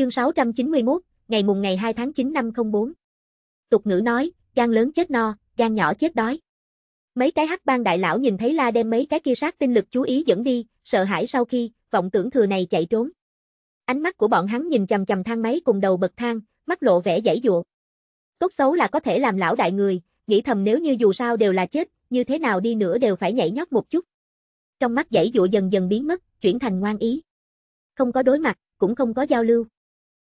Chương 691, ngày mùng ngày 2 tháng 9 năm 04. Tục ngữ nói, gan lớn chết no, gan nhỏ chết đói. Mấy cái hắc bang đại lão nhìn thấy la đem mấy cái kia sát tinh lực chú ý dẫn đi, sợ hãi sau khi, vọng tưởng thừa này chạy trốn. Ánh mắt của bọn hắn nhìn chầm chầm thang máy cùng đầu bậc thang, mắt lộ vẻ dãy dụa. Tốt xấu là có thể làm lão đại người, nghĩ thầm nếu như dù sao đều là chết, như thế nào đi nữa đều phải nhảy nhót một chút. Trong mắt dãy dụa dần dần biến mất, chuyển thành ngoan ý. Không có đối mặt, cũng không có giao lưu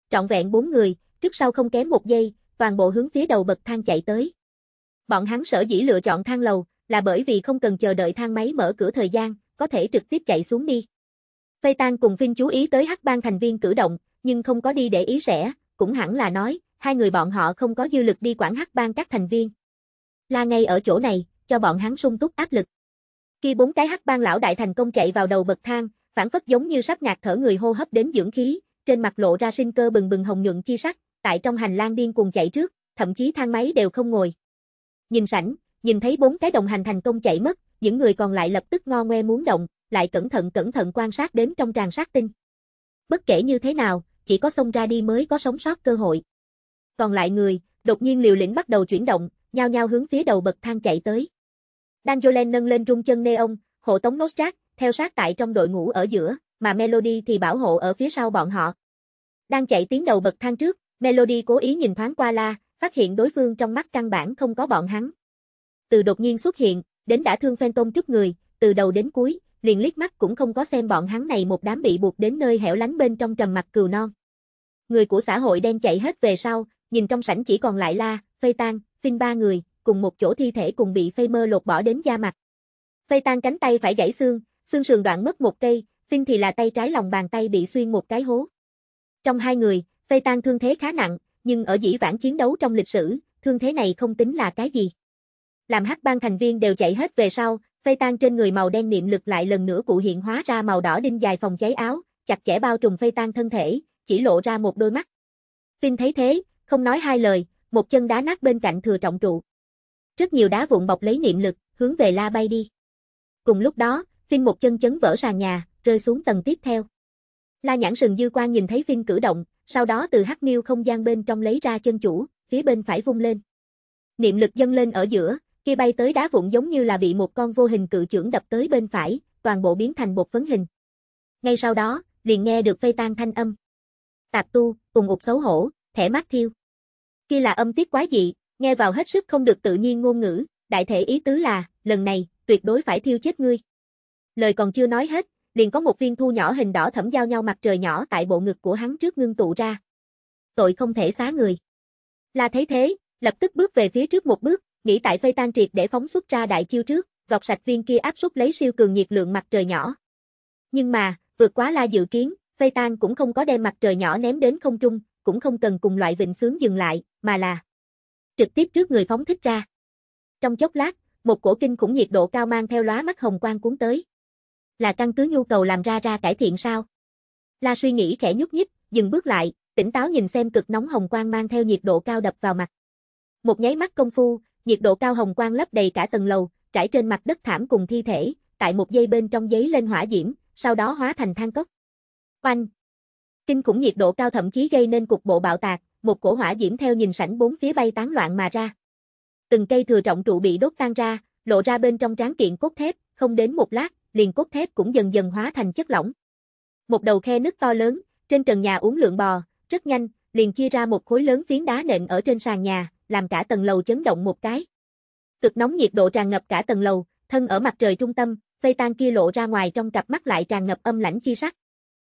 trọn vẹn bốn người, trước sau không kém một giây, toàn bộ hướng phía đầu bậc thang chạy tới. Bọn hắn sở dĩ lựa chọn thang lầu, là bởi vì không cần chờ đợi thang máy mở cửa thời gian, có thể trực tiếp chạy xuống đi. Phây Tan cùng Vinh chú ý tới hắc bang thành viên cử động, nhưng không có đi để ý sẽ, cũng hẳn là nói, hai người bọn họ không có dư lực đi quản hắc bang các thành viên. Là ngay ở chỗ này, cho bọn hắn sung túc áp lực. Khi bốn cái hắc bang lão đại thành công chạy vào đầu bậc thang, phản phất giống như sắp ngạt thở người hô hấp đến dưỡng khí, trên mặt lộ ra sinh cơ bừng bừng hồng nhuận chi sắc, tại trong hành lang điên cuồng chạy trước, thậm chí thang máy đều không ngồi. Nhìn sảnh, nhìn thấy bốn cái đồng hành thành công chạy mất, những người còn lại lập tức ngo ngoe muốn động, lại cẩn thận cẩn thận quan sát đến trong tràng sát tinh. Bất kể như thế nào, chỉ có xông ra đi mới có sống sót cơ hội. Còn lại người, đột nhiên liều lĩnh bắt đầu chuyển động, nhao nhao hướng phía đầu bậc thang chạy tới. Danjolen nâng lên rung chân neon, hộ tống Nostrad, theo sát tại trong đội ngũ ở giữa, mà Melody thì bảo hộ ở phía sau bọn họ. Đang chạy tiến đầu bậc thang trước, Melody cố ý nhìn thoáng qua La, phát hiện đối phương trong mắt căn bản không có bọn hắn. Từ đột nhiên xuất hiện, đến đã thương Phantom trước người, từ đầu đến cuối, liền liếc mắt cũng không có xem bọn hắn này một đám bị buộc đến nơi hẻo lánh bên trong trầm mặt cừu non. Người của xã hội đen chạy hết về sau, nhìn trong sảnh chỉ còn lại La, Phê Tan, Phinh ba người, cùng một chỗ thi thể cùng bị Phê Mơ lột bỏ đến da mặt. Phê Tan cánh tay phải gãy xương, xương sườn đoạn mất một cây, Phin thì là tay trái lòng bàn tay bị xuyên một cái hố. Trong hai người, Phê Tan thương thế khá nặng, nhưng ở dĩ vãng chiến đấu trong lịch sử, thương thế này không tính là cái gì. Làm hắc bang thành viên đều chạy hết về sau, Phê Tan trên người màu đen niệm lực lại lần nữa cụ hiện hóa ra màu đỏ đinh dài phòng cháy áo, chặt chẽ bao trùm Phê Tan thân thể, chỉ lộ ra một đôi mắt. Phin thấy thế, không nói hai lời, một chân đá nát bên cạnh thừa trọng trụ. Rất nhiều đá vụn bọc lấy niệm lực, hướng về la bay đi. Cùng lúc đó, Phin một chân chấn vỡ sàn nhà, rơi xuống tầng tiếp theo. La nhãn sừng dư quan nhìn thấy Vinh cử động, sau đó từ hắc miêu không gian bên trong lấy ra chân chủ, phía bên phải vung lên. Niệm lực dâng lên ở giữa, kia bay tới đá vụn giống như là bị một con vô hình cự trưởng đập tới bên phải, toàn bộ biến thành bột phấn hình. Ngay sau đó, liền nghe được phây tan thanh âm. Tạp tu, cùng ụt xấu hổ, thẻ mắt thiêu. Kia là âm tiết quá dị, nghe vào hết sức không được tự nhiên ngôn ngữ, đại thể ý tứ là, lần này, tuyệt đối phải thiêu chết ngươi. Lời còn chưa nói hết, liền có một viên thu nhỏ hình đỏ thẫm giao nhau mặt trời nhỏ tại bộ ngực của hắn trước ngưng tụ ra. Tội không thể xá người. Là thấy thế, lập tức bước về phía trước một bước, nghĩ tại phây tan triệt để phóng xuất ra đại chiêu trước, gọt sạch viên kia áp suất lấy siêu cường nhiệt lượng mặt trời nhỏ. Nhưng mà, vượt quá la dự kiến, phây tan cũng không có đem mặt trời nhỏ ném đến không trung, cũng không cần cùng loại vịnh sướng dừng lại, mà là trực tiếp trước người phóng thích ra. Trong chốc lát, một cổ kinh khủng nhiệt độ cao mang theo lóa mắt hồng quang cuốn tới. Là căn cứ nhu cầu làm ra ra cải thiện sao? La suy nghĩ khẽ nhúc nhích, dừng bước lại, tỉnh táo nhìn xem cực nóng hồng quang mang theo nhiệt độ cao đập vào mặt. Một nháy mắt công phu, nhiệt độ cao hồng quang lấp đầy cả tầng lầu, trải trên mặt đất thảm cùng thi thể, tại một giây bên trong giấy lên hỏa diễm, sau đó hóa thành than cốc. Oanh! Kinh khủng nhiệt độ cao thậm chí gây nên cục bộ bạo tạc, một cổ hỏa diễm theo nhìn sảnh bốn phía bay tán loạn mà ra. Từng cây thừa trọng trụ bị đốt tan ra, lộ ra bên trong tráng kiện cốt thép, không đến một lát, liền cốt thép cũng dần dần hóa thành chất lỏng. Một đầu khe nứt to lớn, trên trần nhà uống lượng bò, rất nhanh, liền chia ra một khối lớn phiến đá nện ở trên sàn nhà, làm cả tầng lầu chấn động một cái. Cực nóng nhiệt độ tràn ngập cả tầng lầu, thân ở mặt trời trung tâm, phây tan kia lộ ra ngoài trong cặp mắt lại tràn ngập âm lãnh chi sắc.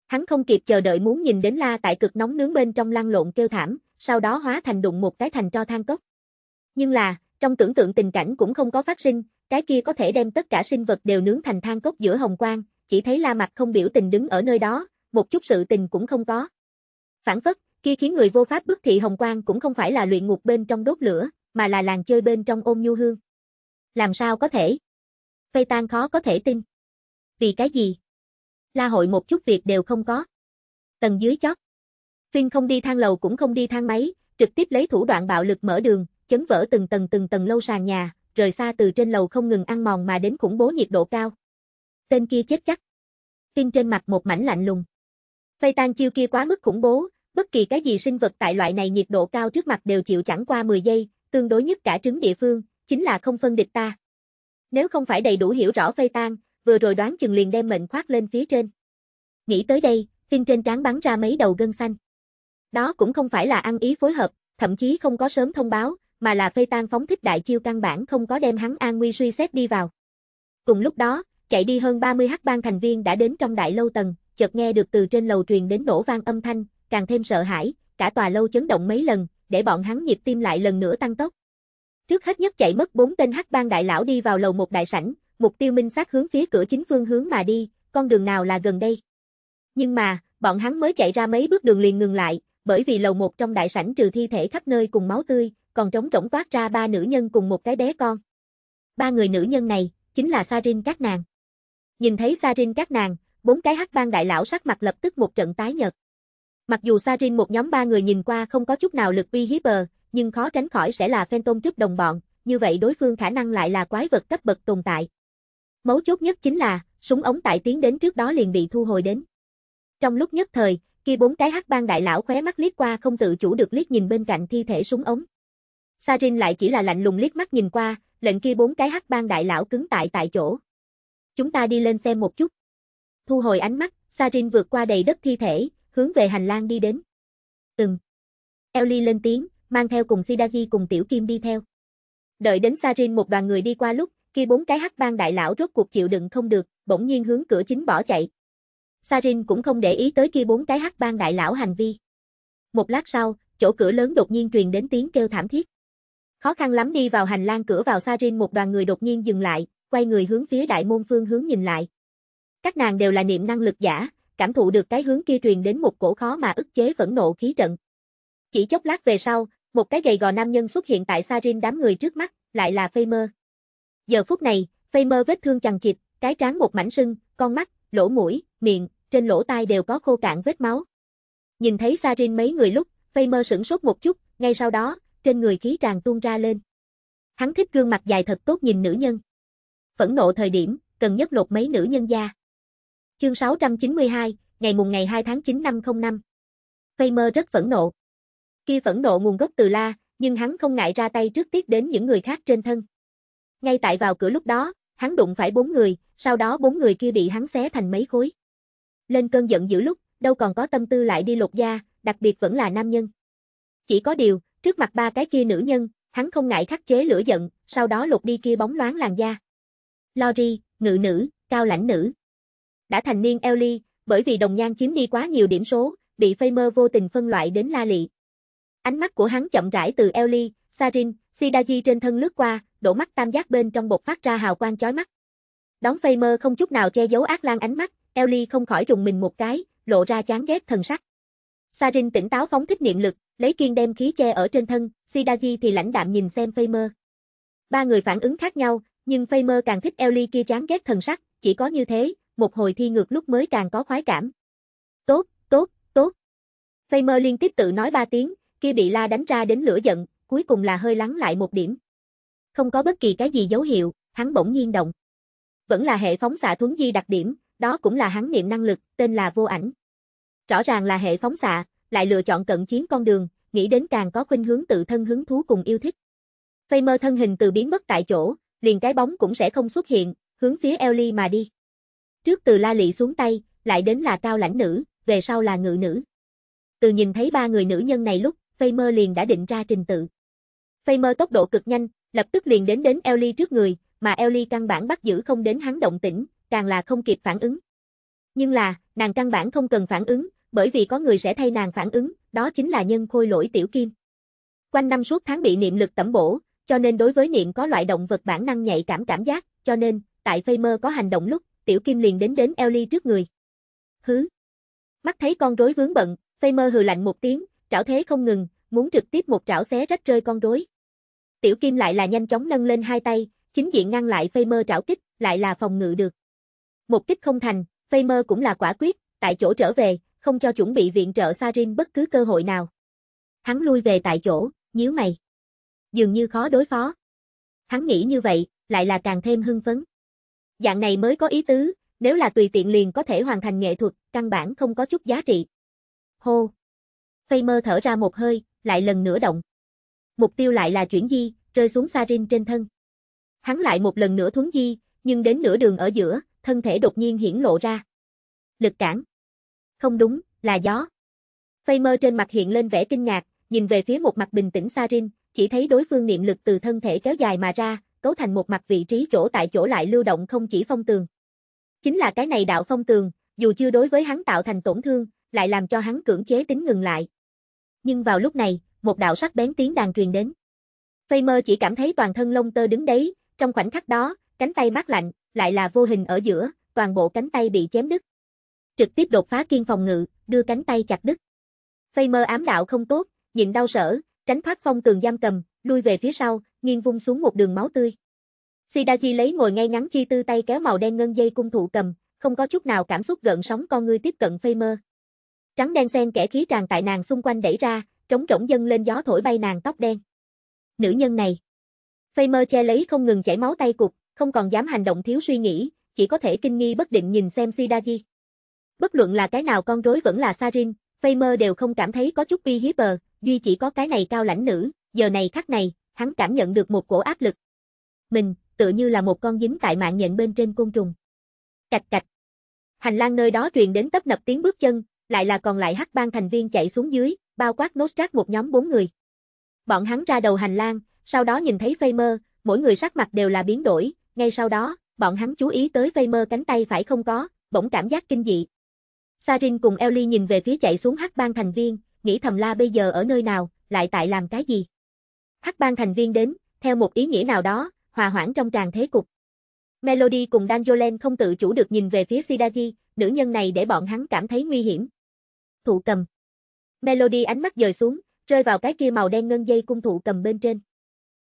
Hắn không kịp chờ đợi muốn nhìn đến la tại cực nóng nướng bên trong lăn lộn kêu thảm, sau đó hóa thành đụng một cái thành cho than cốc. Nhưng là, trong tưởng tượng tình cảnh cũng không có phát sinh, cái kia có thể đem tất cả sinh vật đều nướng thành than cốc giữa hồng quang, chỉ thấy La mạch không biểu tình đứng ở nơi đó, một chút sự tình cũng không có. Phản phất, kia khiến người vô pháp bức thị hồng quang cũng không phải là luyện ngục bên trong đốt lửa, mà là làng chơi bên trong ôm nhu hương. Làm sao có thể? Phây Tan khó có thể tin. Vì cái gì? La hội một chút việc đều không có. Tầng dưới chót. phin không đi thang lầu cũng không đi thang máy, trực tiếp lấy thủ đoạn bạo lực mở đường, chấn vỡ từng tầng từng tầng lâu sàn nhà, rời xa từ trên lầu không ngừng ăn mòn mà đến khủng bố nhiệt độ cao. Tên kia chết chắc. Kinh trên mặt một mảnh lạnh lùng. Phây tan chiêu kia quá mức khủng bố, bất kỳ cái gì sinh vật tại loại này nhiệt độ cao trước mặt đều chịu chẳng qua 10 giây, tương đối nhất cả trứng địa phương, chính là không phân địch ta. Nếu không phải đầy đủ hiểu rõ phây tan, vừa rồi đoán chừng liền đem mệnh khoát lên phía trên. Nghĩ tới đây, Kinh trên trán bắn ra mấy đầu gân xanh. Đó cũng không phải là ăn ý phối hợp, thậm chí không có sớm thông báo, mà là phê tan phóng thích đại chiêu căn bản không có đem hắn an nguy suy xét đi vào. Cùng lúc đó, chạy đi hơn 30 hắc bang thành viên đã đến trong đại lâu tầng, chợt nghe được từ trên lầu truyền đến nổ vang âm thanh, càng thêm sợ hãi, cả tòa lâu chấn động mấy lần, để bọn hắn nhịp tim lại lần nữa tăng tốc. Trước hết nhất chạy mất bốn tên hắc bang đại lão đi vào lầu một đại sảnh, mục tiêu minh xác hướng phía cửa chính phương hướng mà đi, con đường nào là gần đây. Nhưng mà, bọn hắn mới chạy ra mấy bước đường liền ngừng lại, bởi vì lầu một trong đại sảnh trừ thi thể khắp nơi cùng máu tươi, còn trống rỗng toát ra ba nữ nhân cùng một cái bé con. Ba người nữ nhân này, chính là Sarin các nàng. Nhìn thấy Sarin các nàng, bốn cái hắc bang đại lão sắc mặt lập tức một trận tái nhợt. Mặc dù Sarin một nhóm ba người nhìn qua không có chút nào lực uy hiếp bờ, nhưng khó tránh khỏi sẽ là Phantom trước đồng bọn, như vậy đối phương khả năng lại là quái vật cấp bậc tồn tại. Mấu chốt nhất chính là, súng ống tại tiến đến trước đó liền bị thu hồi đến. Trong lúc nhất thời, kia bốn cái hắc bang đại lão khóe mắt liếc qua không tự chủ được liếc nhìn bên cạnh thi thể súng ống. Sarin lại chỉ là lạnh lùng liếc mắt nhìn qua, lệnh kia bốn cái hắc bang đại lão cứng tại tại chỗ. Chúng ta đi lên xem một chút. Thu hồi ánh mắt, Sarin vượt qua đầy đất thi thể, hướng về hành lang đi đến. Ừm. Ellie lên tiếng, mang theo cùng Sidaji cùng Tiểu Kim đi theo. Đợi đến Sarin một đoàn người đi qua lúc, kia bốn cái hắc bang đại lão rốt cuộc chịu đựng không được, bỗng nhiên hướng cửa chính bỏ chạy. Sarin cũng không để ý tới kia bốn cái hắc bang đại lão hành vi. Một lát sau, chỗ cửa lớn đột nhiên truyền đến tiếng kêu thảm thiết. Khó khăn lắm đi vào hành lang cửa vào Sarin một đoàn người đột nhiên dừng lại, quay người hướng phía đại môn phương hướng nhìn lại. Các nàng đều là niệm năng lực giả, cảm thụ được cái hướng kia truyền đến một cổ khó mà ức chế vẫn nộ khí trận. Chỉ chốc lát về sau, một cái gầy gò nam nhân xuất hiện tại Sarin đám người trước mắt, lại là Famer. Giờ phút này, Famer vết thương chằng chịt, cái trán một mảnh sưng, con mắt, lỗ mũi, miệng, trên lỗ tai đều có khô cạn vết máu. Nhìn thấy Sarin mấy người lúc, Famer sửng sốt một chút, ngay sau đó, trên người khí tràn tuôn ra lên. Hắn thích gương mặt dài thật tốt nhìn nữ nhân. Phẫn nộ thời điểm, cần nhất lột mấy nữ nhân da. Chương 692, ngày mùng ngày 2 tháng 9 năm 05. Famer rất phẫn nộ. Kia phẫn nộ nguồn gốc từ La, nhưng hắn không ngại ra tay trước tiết đến những người khác trên thân. Ngay tại vào cửa lúc đó, hắn đụng phải bốn người, sau đó bốn người kia bị hắn xé thành mấy khối. Lên cơn giận dữ lúc, đâu còn có tâm tư lại đi lột da, đặc biệt vẫn là nam nhân. Chỉ có điều, Trước mặt ba cái kia nữ nhân, hắn không ngại khắc chế lửa giận, sau đó lục đi kia bóng loáng làn da. Lori, ngự nữ, cao lãnh nữ. Đã thành niên Ellie, bởi vì đồng nhan chiếm đi quá nhiều điểm số, bị Famer vô tình phân loại đến la lị. Ánh mắt của hắn chậm rãi từ Ellie, Sarin, Sidaji trên thân lướt qua, đổ mắt tam giác bên trong bột phát ra hào quang chói mắt. Đón Famer không chút nào che giấu ác lan ánh mắt, Ellie không khỏi rùng mình một cái, lộ ra chán ghét thần sắc. Sarin tỉnh táo phóng thích niệm lực, Lấy kiên đem khí che ở trên thân, Shidaji thì lãnh đạm nhìn xem Famer. Ba người phản ứng khác nhau, nhưng Famer càng thích Ellie kia chán ghét thần sắc, chỉ có như thế, một hồi thi ngược lúc mới càng có khoái cảm. Tốt, tốt, tốt. Famer liên tiếp tự nói ba tiếng, kia bị la đánh ra đến lửa giận, cuối cùng là hơi lắng lại một điểm. Không có bất kỳ cái gì dấu hiệu, hắn bỗng nhiên động. Vẫn là hệ phóng xạ thuấn di đặc điểm, đó cũng là hắn niệm năng lực, tên là vô ảnh. Rõ ràng là hệ phóng xạ, lại lựa chọn cận chiến con đường, nghĩ đến càng có khuynh hướng tự thân hứng thú cùng yêu thích. Famer thân hình từ biến mất tại chỗ, liền cái bóng cũng sẽ không xuất hiện, hướng phía Ellie mà đi. Trước từ La Lị xuống tay, lại đến là cao lãnh nữ, về sau là ngự nữ. Từ nhìn thấy ba người nữ nhân này lúc, Famer liền đã định ra trình tự. Famer tốc độ cực nhanh, lập tức liền đến đến Ellie trước người, mà Ellie căn bản bắt giữ không đến hắn động tĩnh, càng là không kịp phản ứng. Nhưng là, nàng căn bản không cần phản ứng, bởi vì có người sẽ thay nàng phản ứng, đó chính là nhân khôi lỗi tiểu kim. Quanh năm suốt tháng bị niệm lực tẩm bổ, cho nên đối với niệm có loại động vật bản năng nhạy cảm cảm giác, cho nên, tại phây mơ có hành động lúc, tiểu kim liền đến đến Ellie trước người. Hứ! Mắt thấy con rối vướng bận, phây mơ hừ lạnh một tiếng, trảo thế không ngừng, muốn trực tiếp một trảo xé rách rơi con rối. Tiểu kim lại là nhanh chóng nâng lên hai tay, chính diện ngăn lại phây mơ trảo kích, lại là phòng ngự được. Một kích không thành, phây mơ cũng là quả quyết, tại chỗ trở về, không cho chuẩn bị viện trợ Sarin bất cứ cơ hội nào. Hắn lui về tại chỗ, nhíu mày. Dường như khó đối phó. Hắn nghĩ như vậy, lại là càng thêm hưng phấn. Dạng này mới có ý tứ, nếu là tùy tiện liền có thể hoàn thành nghệ thuật, căn bản không có chút giá trị. Hô! Famer thở ra một hơi, lại lần nữa động. Mục tiêu lại là chuyển di, rơi xuống Sarin trên thân. Hắn lại một lần nữa thuấn di, nhưng đến nửa đường ở giữa, thân thể đột nhiên hiển lộ ra. Lực cản. Không đúng, là gió. Famer trên mặt hiện lên vẻ kinh ngạc, nhìn về phía một mặt bình tĩnh Sarin, chỉ thấy đối phương niệm lực từ thân thể kéo dài mà ra, cấu thành một mặt vị trí chỗ tại chỗ lại lưu động không chỉ phong tường. Chính là cái này đạo phong tường, dù chưa đối với hắn tạo thành tổn thương, lại làm cho hắn cưỡng chế tính ngừng lại. Nhưng vào lúc này, một đạo sắc bén tiếng đàn truyền đến. Famer chỉ cảm thấy toàn thân lông tơ đứng đấy, trong khoảnh khắc đó, cánh tay mát lạnh, lại là vô hình ở giữa, toàn bộ cánh tay bị chém đứt trực tiếp đột phá kiên phòng ngự, đưa cánh tay chặt đứt. Famer ám đạo không tốt, nhịn đau sở, tránh thoát phong cường giam cầm, lui về phía sau, nghiêng vung xuống một đường máu tươi. Sidaji lấy ngồi ngay ngắn chi tư tay kéo màu đen ngân dây cung thủ cầm, không có chút nào cảm xúc gợn sóng con ngươi tiếp cận Famer. Trắng đen xen kẻ khí tràn tại nàng xung quanh đẩy ra, trống rỗng dâng lên gió thổi bay nàng tóc đen. Nữ nhân này. Famer che lấy không ngừng chảy máu tay cục, không còn dám hành động thiếu suy nghĩ, chỉ có thể kinh nghi bất định nhìn xem Sidaji. Bất luận là cái nào con rối vẫn là Sarin, Famer đều không cảm thấy có chút uy hiếp bờ, duy chỉ có cái này cao lãnh nữ, giờ này khắc này, hắn cảm nhận được một cổ áp lực. Mình, tựa như là một con dính tại mạng nhện bên trên côn trùng. Cạch cạch. Hành lang nơi đó truyền đến tấp nập tiếng bước chân, lại là còn lại hắc bang thành viên chạy xuống dưới, bao quát nốt rác một nhóm bốn người. Bọn hắn ra đầu hành lang, sau đó nhìn thấy Famer, mỗi người sắc mặt đều là biến đổi, ngay sau đó, bọn hắn chú ý tới Famer cánh tay phải không có, bỗng cảm giác kinh dị, Sarin cùng Ellie nhìn về phía chạy xuống hắc bang thành viên, nghĩ thầm la bây giờ ở nơi nào, lại tại làm cái gì. Hắc bang thành viên đến, theo một ý nghĩa nào đó, hòa hoãn trong tràn thế cục. Melody cùng Dan không tự chủ được nhìn về phía Sidaji, nữ nhân này để bọn hắn cảm thấy nguy hiểm. Thụ cầm. Melody ánh mắt dời xuống, rơi vào cái kia màu đen ngân dây cung thụ cầm bên trên.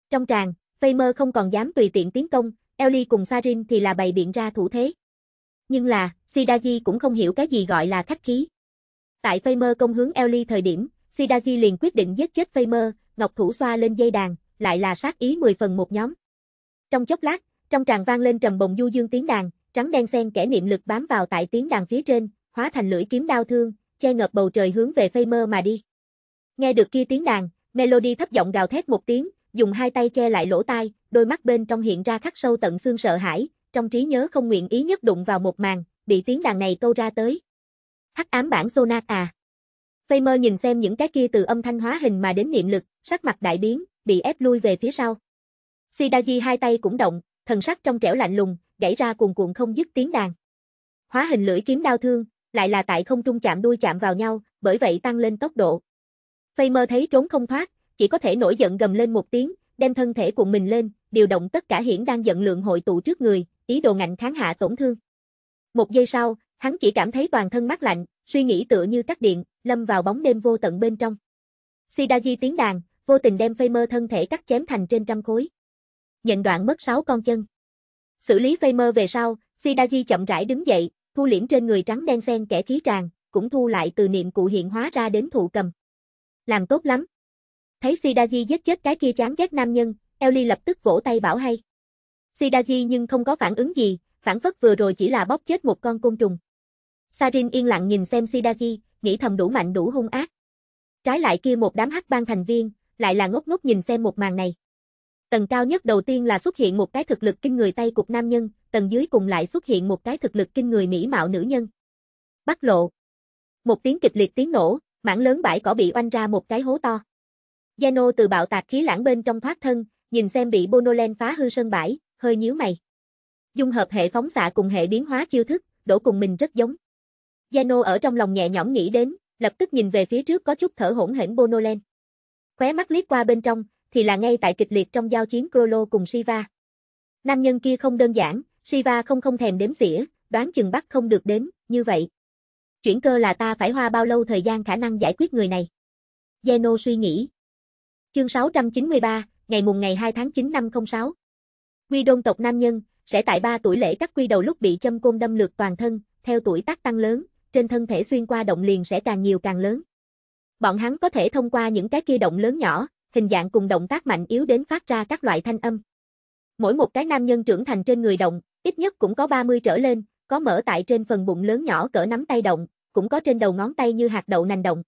Trong tràng, Famer không còn dám tùy tiện tiến công, Ellie cùng Sarin thì là bày biện ra thủ thế nhưng là, Sidaji cũng không hiểu cái gì gọi là khách khí. Tại Famer công hướng Ellie thời điểm, Sidaji liền quyết định giết chết Famer, ngọc thủ xoa lên dây đàn, lại là sát ý 10 phần một nhóm. Trong chốc lát, trong tràng vang lên trầm bồng du dương tiếng đàn, trắng đen xen kẻ niệm lực bám vào tại tiếng đàn phía trên, hóa thành lưỡi kiếm đau thương, che ngập bầu trời hướng về Famer mà đi. Nghe được kia tiếng đàn, Melody thấp giọng gào thét một tiếng, dùng hai tay che lại lỗ tai, đôi mắt bên trong hiện ra khắc sâu tận xương sợ hãi, trong trí nhớ không nguyện ý nhất đụng vào một màn, bị tiếng đàn này câu ra tới. Hắc ám bản Sonat à. Famer nhìn xem những cái kia từ âm thanh hóa hình mà đến niệm lực, sắc mặt đại biến, bị ép lui về phía sau. Sidaji hai tay cũng động, thần sắc trong trẻo lạnh lùng, gãy ra cuồn cuộn không dứt tiếng đàn. Hóa hình lưỡi kiếm đau thương, lại là tại không trung chạm đuôi chạm vào nhau, bởi vậy tăng lên tốc độ. Famer thấy trốn không thoát, chỉ có thể nổi giận gầm lên một tiếng, đem thân thể cuộn mình lên, điều động tất cả hiển đang giận lượng hội tụ trước người, ý đồ ngạnh kháng hạ tổn thương. Một giây sau, hắn chỉ cảm thấy toàn thân mát lạnh, suy nghĩ tựa như cắt điện, lâm vào bóng đêm vô tận bên trong. Sidaji tiếng đàn, vô tình đem Famer thân thể cắt chém thành trên trăm khối. Nhận đoạn mất sáu con chân. Xử lý Famer về sau, Sidaji chậm rãi đứng dậy, thu liễm trên người trắng đen xen kẻ khí tràn, cũng thu lại từ niệm cụ hiện hóa ra đến thụ cầm. Làm tốt lắm. Thấy Sidaji giết chết cái kia chán ghét nam nhân, Ellie lập tức vỗ tay bảo hay. Sidaji nhưng không có phản ứng gì, phản phất vừa rồi chỉ là bóp chết một con côn trùng. Sarin yên lặng nhìn xem Sidaji, nghĩ thầm đủ mạnh đủ hung ác. Trái lại kia một đám hắc bang thành viên, lại là ngốc ngốc nhìn xem một màn này. Tầng cao nhất đầu tiên là xuất hiện một cái thực lực kinh người tay cục nam nhân, tầng dưới cùng lại xuất hiện một cái thực lực kinh người mỹ mạo nữ nhân. Bắt lộ. Một tiếng kịch liệt tiếng nổ, mảng lớn bãi cỏ bị oanh ra một cái hố to. Geno từ bạo tạc khí lãng bên trong thoát thân, nhìn xem bị Bonolen phá hư sân bãi, hơi nhíu mày. Dung hợp hệ phóng xạ cùng hệ biến hóa chiêu thức, đổ cùng mình rất giống. Zeno ở trong lòng nhẹ nhõm nghĩ đến, lập tức nhìn về phía trước có chút thở hổn hển Bonolen. Khóe mắt liếc qua bên trong, thì là ngay tại kịch liệt trong giao chiến Crollo cùng Shiva. Nam nhân kia không đơn giản, Shiva không không thèm đếm xỉa, đoán chừng bắt không được đến, như vậy. Chuyển cơ là ta phải hoa bao lâu thời gian khả năng giải quyết người này. Zeno suy nghĩ. Chương 693, ngày mùng ngày 2 tháng 9 năm 06. Quy đôn tộc nam nhân, sẽ tại 3 tuổi lễ cắt quy đầu lúc bị châm côn đâm lược toàn thân, theo tuổi tác tăng lớn, trên thân thể xuyên qua động liền sẽ càng nhiều càng lớn. Bọn hắn có thể thông qua những cái kia động lớn nhỏ, hình dạng cùng động tác mạnh yếu đến phát ra các loại thanh âm. Mỗi một cái nam nhân trưởng thành trên người động, ít nhất cũng có 30 trở lên, có mở tại trên phần bụng lớn nhỏ cỡ nắm tay động, cũng có trên đầu ngón tay như hạt đậu nành động.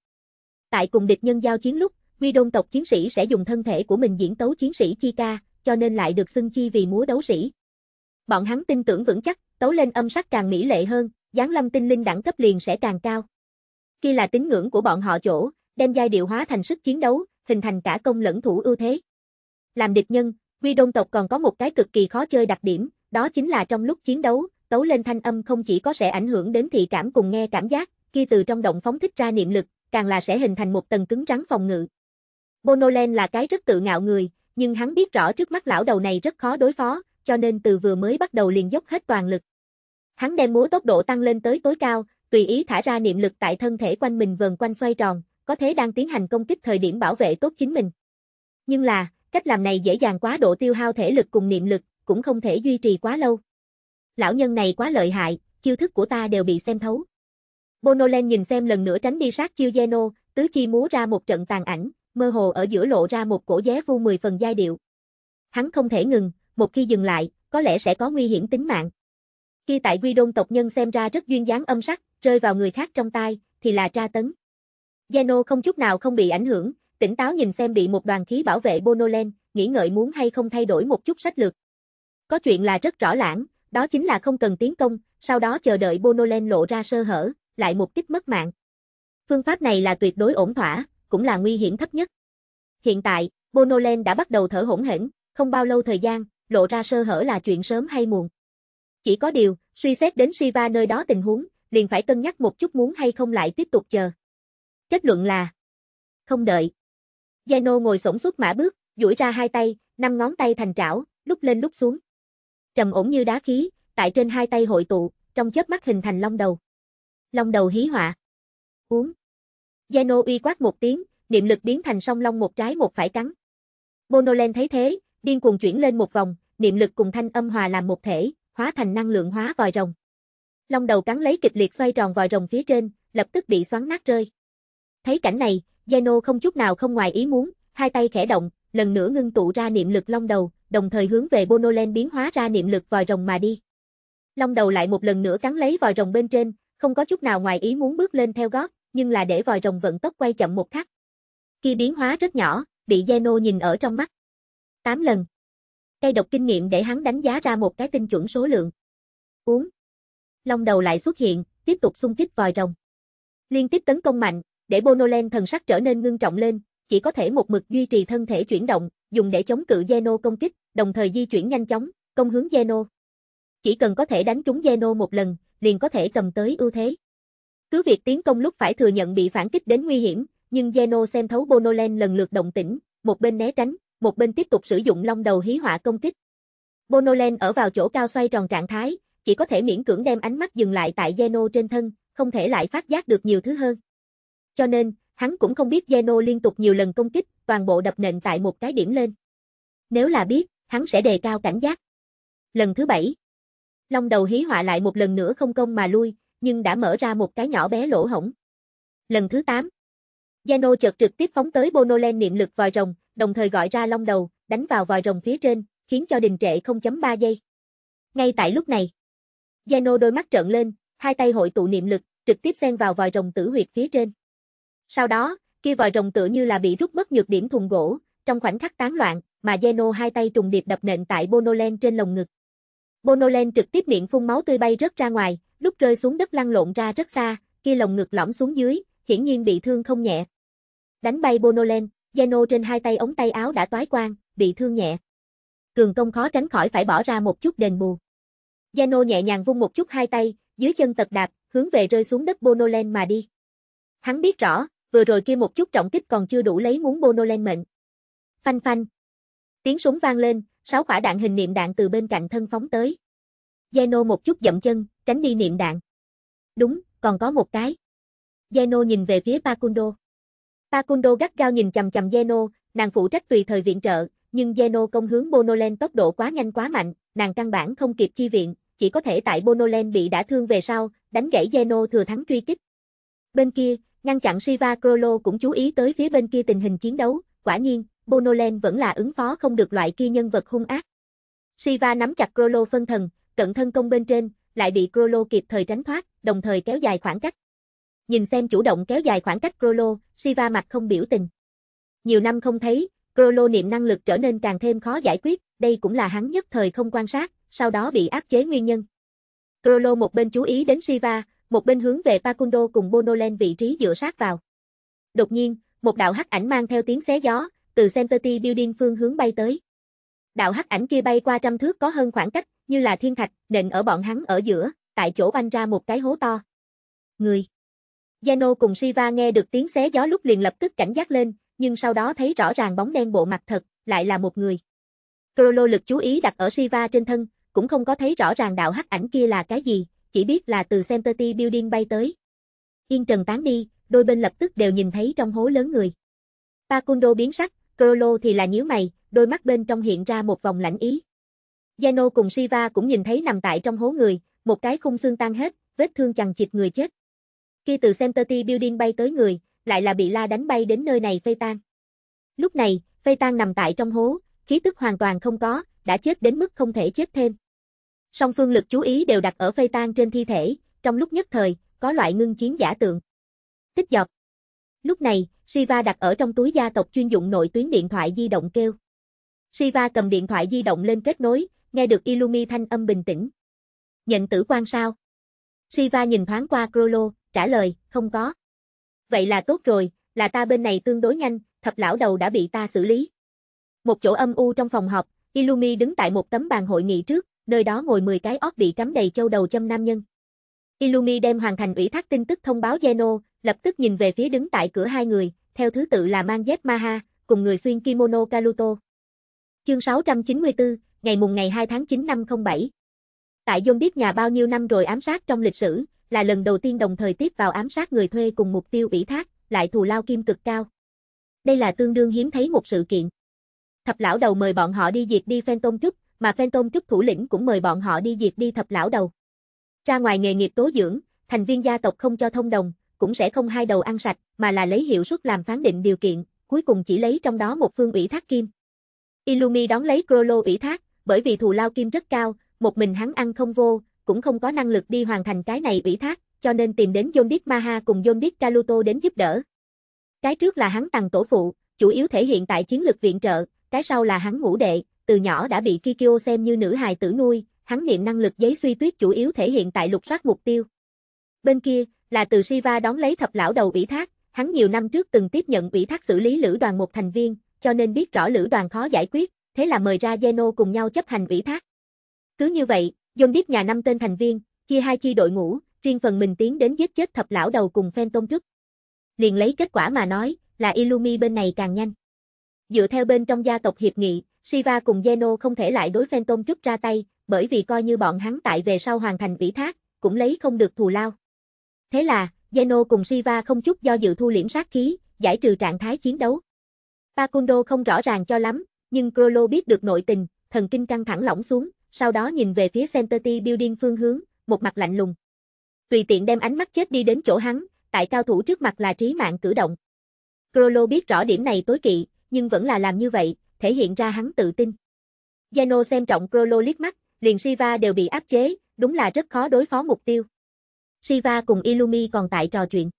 Tại cùng địch nhân giao chiến lúc, Quy Đôn tộc chiến sĩ sẽ dùng thân thể của mình diễn tấu chiến sĩ chi ca, cho nên lại được xưng chi vì múa đấu sĩ. Bọn hắn tin tưởng vững chắc, tấu lên âm sắc càng mỹ lệ hơn, giáng lâm tinh linh đẳng cấp liền sẽ càng cao. Khi là tín ngưỡng của bọn họ chỗ, đem giai điệu hóa thành sức chiến đấu, hình thành cả công lẫn thủ ưu thế. Làm địch nhân, huy Đông tộc còn có một cái cực kỳ khó chơi đặc điểm, đó chính là trong lúc chiến đấu, tấu lên thanh âm không chỉ có sẽ ảnh hưởng đến thị cảm cùng nghe cảm giác, khi từ trong động phóng thích ra niệm lực, càng là sẽ hình thành một tầng cứng rắn phòng ngự. Bonolen là cái rất tự ngạo người, nhưng hắn biết rõ trước mắt lão đầu này rất khó đối phó, cho nên từ vừa mới bắt đầu liền dốc hết toàn lực. Hắn đem múa tốc độ tăng lên tới tối cao, tùy ý thả ra niệm lực tại thân thể quanh mình vần quanh xoay tròn, có thế đang tiến hành công kích thời điểm bảo vệ tốt chính mình. Nhưng là, cách làm này dễ dàng quá độ tiêu hao thể lực cùng niệm lực, cũng không thể duy trì quá lâu. Lão nhân này quá lợi hại, chiêu thức của ta đều bị xem thấu. Bonolen nhìn xem lần nữa tránh đi sát chiêu Geno, tứ chi múa ra một trận tàn ảnh, mơ hồ ở giữa lộ ra một cổ vé vu mười phần giai điệu. Hắn không thể ngừng, một khi dừng lại, có lẽ sẽ có nguy hiểm tính mạng. Khi tại Quy Đôn tộc nhân xem ra rất duyên dáng âm sắc, rơi vào người khác trong tai, thì là tra tấn. Geno không chút nào không bị ảnh hưởng, tỉnh táo nhìn xem bị một đoàn khí bảo vệ Bonolen, nghĩ ngợi muốn hay không thay đổi một chút sách lược. Có chuyện là rất rõ lãng, đó chính là không cần tiến công, sau đó chờ đợi Bonolen lộ ra sơ hở, lại một kích mất mạng. Phương pháp này là tuyệt đối ổn thỏa, cũng là nguy hiểm thấp nhất. Hiện tại, Bonolen đã bắt đầu thở hổn hển, không bao lâu thời gian, lộ ra sơ hở là chuyện sớm hay muộn. Chỉ có điều, suy xét đến Shiva nơi đó tình huống, liền phải cân nhắc một chút muốn hay không lại tiếp tục chờ. Kết luận là Không đợi. Zeno ngồi sổng suốt mã bước, duỗi ra hai tay, năm ngón tay thành trảo, lúc lên lúc xuống. Trầm ổn như đá khí, tại trên hai tay hội tụ, trong chớp mắt hình thành long đầu. Long đầu hí họa. Uống. Geno uy quát một tiếng, niệm lực biến thành song long một trái một phải cắn. Monolen thấy thế, điên cuồng chuyển lên một vòng, niệm lực cùng thanh âm hòa làm một thể, hóa thành năng lượng hóa vòi rồng. Long đầu cắn lấy kịch liệt xoay tròn vòi rồng phía trên, lập tức bị xoắn nát rơi. Thấy cảnh này, Geno không chút nào không ngoài ý muốn, hai tay khẽ động, lần nữa ngưng tụ ra niệm lực long đầu, đồng thời hướng về Bonolen biến hóa ra niệm lực vòi rồng mà đi. Long đầu lại một lần nữa cắn lấy vòi rồng bên trên, không có chút nào ngoài ý muốn bước lên theo gót, nhưng là để vòi rồng vận tốc quay chậm một khắc. Khi biến hóa rất nhỏ, bị Zeno nhìn ở trong mắt. 8 lần. Cây độc kinh nghiệm để hắn đánh giá ra một cái tinh chuẩn số lượng. Uống. Long đầu lại xuất hiện, tiếp tục xung kích vòi rồng. Liên tiếp tấn công mạnh, để Bonolen thần sắc trở nên ngưng trọng lên, chỉ có thể một mực duy trì thân thể chuyển động, dùng để chống cự Zeno công kích, đồng thời di chuyển nhanh chóng, công hướng Zeno. Chỉ cần có thể đánh trúng Zeno một lần, liền có thể cầm tới ưu thế. Cứ việc tiến công lúc phải thừa nhận bị phản kích đến nguy hiểm, nhưng Geno xem thấu Bonolen lần lượt động tĩnh, một bên né tránh, một bên tiếp tục sử dụng long đầu hí hỏa công kích. Bonolen ở vào chỗ cao xoay tròn trạng thái, chỉ có thể miễn cưỡng đem ánh mắt dừng lại tại Geno trên thân, không thể lại phát giác được nhiều thứ hơn. Cho nên, hắn cũng không biết Geno liên tục nhiều lần công kích, toàn bộ đập nện tại một cái điểm lên. Nếu là biết, hắn sẽ đề cao cảnh giác. Lần thứ bảy, Long đầu hí hỏa lại một lần nữa không công mà lui, nhưng đã mở ra một cái nhỏ bé lỗ hổng. Lần thứ 8. Geno chợt trực tiếp phóng tới Bonolen niệm lực vòi rồng, đồng thời gọi ra long đầu, đánh vào vòi rồng phía trên, khiến cho đình trệ 0.3 giây. Ngay tại lúc này, Geno đôi mắt trợn lên, hai tay hội tụ niệm lực, trực tiếp xen vào vòi rồng tử huyệt phía trên. Sau đó, kia vòi rồng tựa như là bị rút mất nhược điểm thùng gỗ, trong khoảnh khắc tán loạn, mà Geno hai tay trùng điệp đập nện tại Bonolen trên lồng ngực. Bonolen trực tiếp miệng phun máu tươi bay rớt ra ngoài, lúc rơi xuống đất lăn lộn ra rất xa, kia lồng ngực lõm xuống dưới, hiển nhiên bị thương không nhẹ. Đánh bay Bonolen, Geno trên hai tay ống tay áo đã toái quang, bị thương nhẹ. Cường công khó tránh khỏi phải bỏ ra một chút đền bù. Geno nhẹ nhàng vung một chút hai tay, dưới chân tật đạp, hướng về rơi xuống đất Bonolen mà đi. Hắn biết rõ, vừa rồi kia một chút trọng kích còn chưa đủ lấy muốn Bonolen mệnh. Phanh phanh. Tiếng súng vang lên, sáu quả đạn hình niệm đạn từ bên cạnh thân phóng tới. Zeno một chút dậm chân, tránh đi niệm đạn. Đúng, còn có một cái. Zeno nhìn về phía Pacundo. Pacundo gắt gao nhìn chầm chầm Zeno, nàng phụ trách tùy thời viện trợ, nhưng Zeno công hướng Bonolen tốc độ quá nhanh quá mạnh, nàng căn bản không kịp chi viện, chỉ có thể tại Bonolen bị đã thương về sau, đánh gãy Zeno thừa thắng truy kích. Bên kia, ngăn chặn Siva Krolo cũng chú ý tới phía bên kia tình hình chiến đấu, quả nhiên, Bonolen vẫn là ứng phó không được loại kia nhân vật hung ác. Siva nắm chặt Krolo phân thần, cận thân công bên trên, lại bị Crollo kịp thời tránh thoát, đồng thời kéo dài khoảng cách. Nhìn xem chủ động kéo dài khoảng cách Crollo, Siva mặt không biểu tình. Nhiều năm không thấy, Crollo niệm năng lực trở nên càng thêm khó giải quyết, đây cũng là hắn nhất thời không quan sát, sau đó bị áp chế nguyên nhân. Crollo một bên chú ý đến Siva, một bên hướng về Pakundo cùng Bonolen vị trí dựa sát vào. Đột nhiên, một đạo hắc ảnh mang theo tiếng xé gió, từ Centerty Building phương hướng bay tới. Đạo hắc ảnh kia bay qua trăm thước có hơn khoảng cách như là thiên thạch, nện ở bọn hắn ở giữa, tại chỗ banh ra một cái hố to. Người! Geno cùng Siva nghe được tiếng xé gió lúc liền lập tức cảnh giác lên, nhưng sau đó thấy rõ ràng bóng đen bộ mặt thật, lại là một người. Crollo lực chú ý đặt ở Siva trên thân, cũng không có thấy rõ ràng đạo hắc ảnh kia là cái gì, chỉ biết là từ Center Building bay tới. Yên trần tán đi, đôi bên lập tức đều nhìn thấy trong hố lớn người. Pacundo biến sắc, Crollo thì là nhíu mày, đôi mắt bên trong hiện ra một vòng lãnh ý. Zeno cùng Shiva cũng nhìn thấy nằm tại trong hố người, một cái khung xương tan hết, vết thương chằng chịt người chết. Khi từ Semperti Building bay tới người, lại là bị la đánh bay đến nơi này phê tan. Lúc này, phê tan nằm tại trong hố, khí tức hoàn toàn không có, đã chết đến mức không thể chết thêm. Song phương lực chú ý đều đặt ở phê tan trên thi thể, trong lúc nhất thời, có loại ngưng chiến giả tượng. Tích dọc. Lúc này, Shiva đặt ở trong túi gia tộc chuyên dụng nội tuyến điện thoại di động kêu. Shiva cầm điện thoại di động lên kết nối, nghe được Illumi thanh âm bình tĩnh. Nhận tử quan sao? Siva nhìn thoáng qua Crollo, trả lời, không có. Vậy là tốt rồi, là ta bên này tương đối nhanh, thập lão đầu đã bị ta xử lý. Một chỗ âm u trong phòng họp, Illumi đứng tại một tấm bàn hội nghị trước, nơi đó ngồi 10 cái óc bị cắm đầy châu đầu châm nam nhân. Illumi đem hoàn thành ủy thác tin tức thông báo Geno, lập tức nhìn về phía đứng tại cửa hai người, theo thứ tự là mang dép Maha, cùng người xuyên kimono Kaluto. Chương 694, ngày mùng ngày 2 tháng 9 năm 07. Tại Dôn nhà bao nhiêu năm rồi ám sát trong lịch sử, là lần đầu tiên đồng thời tiếp vào ám sát người thuê cùng mục tiêu ủy thác, lại thù lao kim cực cao. Đây là tương đương hiếm thấy một sự kiện. Thập lão đầu mời bọn họ đi diệt đi Phantom Trúc, mà Phantom Trúc thủ lĩnh cũng mời bọn họ đi diệt đi thập lão đầu. Ra ngoài nghề nghiệp tố dưỡng, thành viên gia tộc không cho thông đồng, cũng sẽ không hai đầu ăn sạch, mà là lấy hiệu suất làm phán định điều kiện, cuối cùng chỉ lấy trong đó một phương ủy thác kim. Illumi đón lấy Crollo ủy thác, bởi vì thù lao kim rất cao, một mình hắn ăn không vô, cũng không có năng lực đi hoàn thành cái này ủy thác, cho nên tìm đến Yondik Maha cùng Yondik Kaluto đến giúp đỡ. Cái trước là hắn tặng tổ phụ, chủ yếu thể hiện tại chiến lực viện trợ, cái sau là hắn ngũ đệ, từ nhỏ đã bị Kikyo xem như nữ hài tử nuôi, hắn niệm năng lực giấy suy tuyết chủ yếu thể hiện tại lục soát mục tiêu. Bên kia, là từ Shiva đón lấy thập lão đầu ủy thác, hắn nhiều năm trước từng tiếp nhận ủy thác xử lý lữ đoàn một thành viên, cho nên biết rõ lữ đoàn khó giải quyết, thế là mời ra Zeno cùng nhau chấp hành ủy thác. Cứ như vậy, Dondip nhà năm tên thành viên, chia hai chi đội ngũ, riêng phần mình tiến đến giết chết thập lão đầu cùng Phantom trước. Liền lấy kết quả mà nói, là Illumi bên này càng nhanh. Dựa theo bên trong gia tộc hiệp nghị, Shiva cùng Zeno không thể lại đối Phantom trước ra tay, bởi vì coi như bọn hắn tại về sau hoàn thành ủy thác, cũng lấy không được thù lao. Thế là, Zeno cùng Shiva không chút do dự thu liễm sát khí, giải trừ trạng thái chiến đấu. Pakundo không rõ ràng cho lắm, nhưng Crollo biết được nội tình, thần kinh căng thẳng lỏng xuống, sau đó nhìn về phía Centerty Building phương hướng, một mặt lạnh lùng. Tùy tiện đem ánh mắt chết đi đến chỗ hắn, tại cao thủ trước mặt là trí mạng cử động. Crollo biết rõ điểm này tối kỵ, nhưng vẫn là làm như vậy, thể hiện ra hắn tự tin. Geno xem trọng Crollo liếc mắt, liền Shiva đều bị áp chế, đúng là rất khó đối phó mục tiêu. Shiva cùng Illumi còn tại trò chuyện.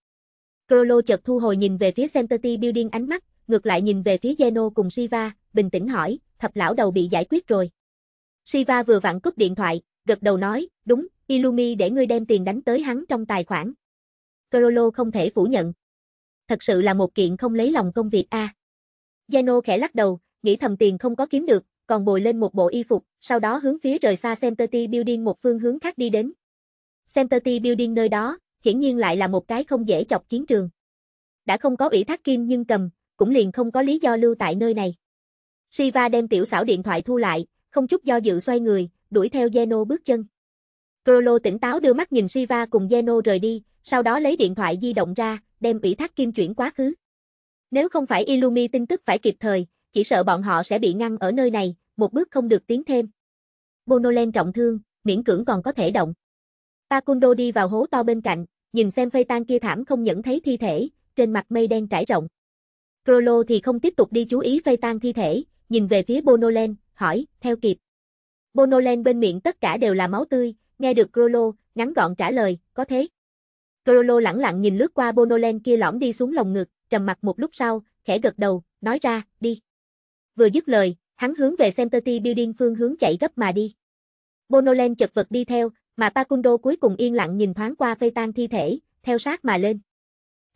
Crollo chợt thu hồi nhìn về phía Centerty Building ánh mắt, ngược lại nhìn về phía Geno cùng Shiva, bình tĩnh hỏi, thập lão đầu bị giải quyết rồi. Shiva vừa vặn cúp điện thoại, gật đầu nói, đúng, Illumi để ngươi đem tiền đánh tới hắn trong tài khoản. Corolo không thể phủ nhận. Thật sự là một kiện không lấy lòng công việc a. À. Zeno khẽ lắc đầu, nghĩ thầm tiền không có kiếm được, còn bồi lên một bộ y phục, sau đó hướng phía rời xa Semperty Building một phương hướng khác đi đến. Semperty Building nơi đó, hiển nhiên lại là một cái không dễ chọc chiến trường. Đã không có ủy thác kim nhưng cầm, cũng liền không có lý do lưu tại nơi này. Siva đem tiểu xảo điện thoại thu lại, không chút do dự xoay người, đuổi theo Zeno bước chân. Crollo tỉnh táo đưa mắt nhìn Siva cùng Zeno rời đi, sau đó lấy điện thoại di động ra, đem ủy thác kim chuyển quá khứ. Nếu không phải Illumi tin tức phải kịp thời, chỉ sợ bọn họ sẽ bị ngăn ở nơi này, một bước không được tiến thêm. Bonolen trọng thương, miễn cưỡng còn có thể động. Pacundo đi vào hố to bên cạnh, nhìn xem phây tan kia thảm không nhận thấy thi thể, trên mặt mây đen trải rộng. Crollo thì không tiếp tục đi chú ý phây tan thi thể, nhìn về phía Bonolen, hỏi, theo kịp. Bonolen bên miệng tất cả đều là máu tươi, nghe được Grolo, ngắn gọn trả lời, có thế. Grolo lẳng lặng nhìn lướt qua Bonolen kia lõm đi xuống lồng ngực, trầm mặt một lúc sau, khẽ gật đầu, nói ra, đi. Vừa dứt lời, hắn hướng về Centerty Building phương hướng chạy gấp mà đi. Bonolen chật vật đi theo, mà Pacundo cuối cùng yên lặng nhìn thoáng qua phê tan thi thể, theo sát mà lên.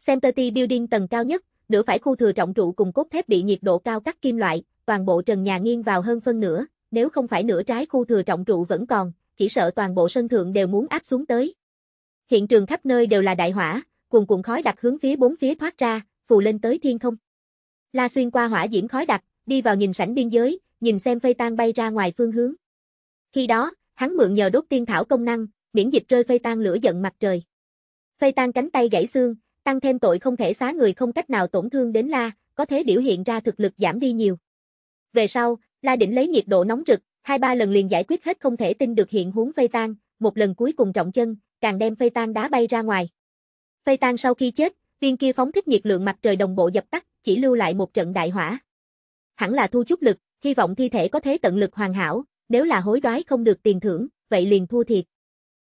Centerty Building tầng cao nhất, nửa phải khu thừa trọng trụ cùng cốt thép bị nhiệt độ cao cắt kim loại, toàn bộ trần nhà nghiêng vào hơn phân nửa, nếu không phải nửa trái khu thừa trọng trụ vẫn còn, chỉ sợ toàn bộ sân thượng đều muốn áp xuống tới. Hiện trường khắp nơi đều là đại hỏa, cuồn cuộn khói đặc hướng phía bốn phía thoát ra, phù lên tới thiên không. La xuyên qua hỏa diễm khói đặc, đi vào nhìn sảnh biên giới, nhìn xem phây tan bay ra ngoài phương hướng. Khi đó, hắn mượn nhờ đốt tiên thảo công năng, miễn dịch rơi phây tan lửa giận mặt trời. Phây tan cánh tay gãy xương, tăng thêm tội không thể xá người không cách nào tổn thương đến la, có thể biểu hiện ra thực lực giảm đi nhiều. Về sau, La Đỉnh lấy nhiệt độ nóng rực, hai ba lần liền giải quyết hết không thể tin được hiện huống phây tan, một lần cuối cùng trọng chân, càng đem phây tan đá bay ra ngoài. Phây tan sau khi chết, viên kia phóng thích nhiệt lượng mặt trời đồng bộ dập tắt, chỉ lưu lại một trận đại hỏa. Hẳn là thu chút lực, hy vọng thi thể có thế tận lực hoàn hảo, nếu là hối đoái không được tiền thưởng, vậy liền thua thiệt.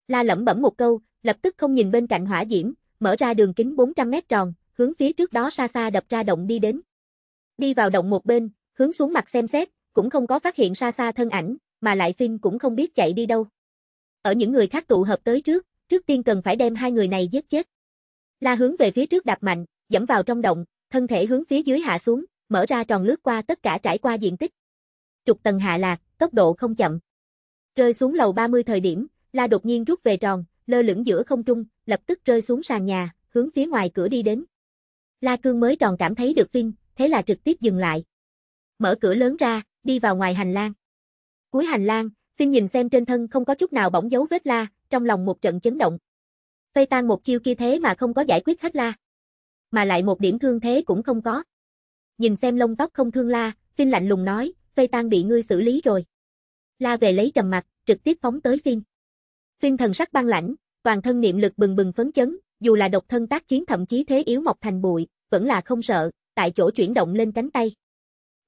La lẩm bẩm một câu, lập tức không nhìn bên cạnh hỏa diễm, mở ra đường kính 400 mét tròn, hướng phía trước đó xa xa đập ra động đi đến. Đi vào động một bên, hướng xuống mặt xem xét, cũng không có phát hiện xa xa thân ảnh, mà lại phim cũng không biết chạy đi đâu. Ở những người khác tụ hợp tới trước, trước tiên cần phải đem hai người này giết chết. La hướng về phía trước đạp mạnh, dẫm vào trong động, thân thể hướng phía dưới hạ xuống, mở ra tròn lướt qua tất cả trải qua diện tích. Trục tầng hạ lạc, tốc độ không chậm. Rơi xuống lầu 30 thời điểm, La đột nhiên rút về tròn, lơ lửng giữa không trung, lập tức rơi xuống sàn nhà, hướng phía ngoài cửa đi đến. La Cương mới tròn cảm thấy được phim thế là trực tiếp dừng lại mở cửa lớn ra, đi vào ngoài hành lang. Cuối hành lang, Phinh nhìn xem trên thân không có chút nào bỏng dấu vết la, trong lòng một trận chấn động. Tây Tan một chiêu kia thế mà không có giải quyết hết la. Mà lại một điểm thương thế cũng không có. Nhìn xem lông tóc không thương la, Phinh lạnh lùng nói, Tây Tan bị ngươi xử lý rồi. La về lấy trầm mặt, trực tiếp phóng tới Phinh. Phinh thần sắc băng lãnh, toàn thân niệm lực bừng bừng phấn chấn, dù là độc thân tác chiến thậm chí thế yếu mọc thành bụi, vẫn là không sợ, tại chỗ chuyển động lên cánh tay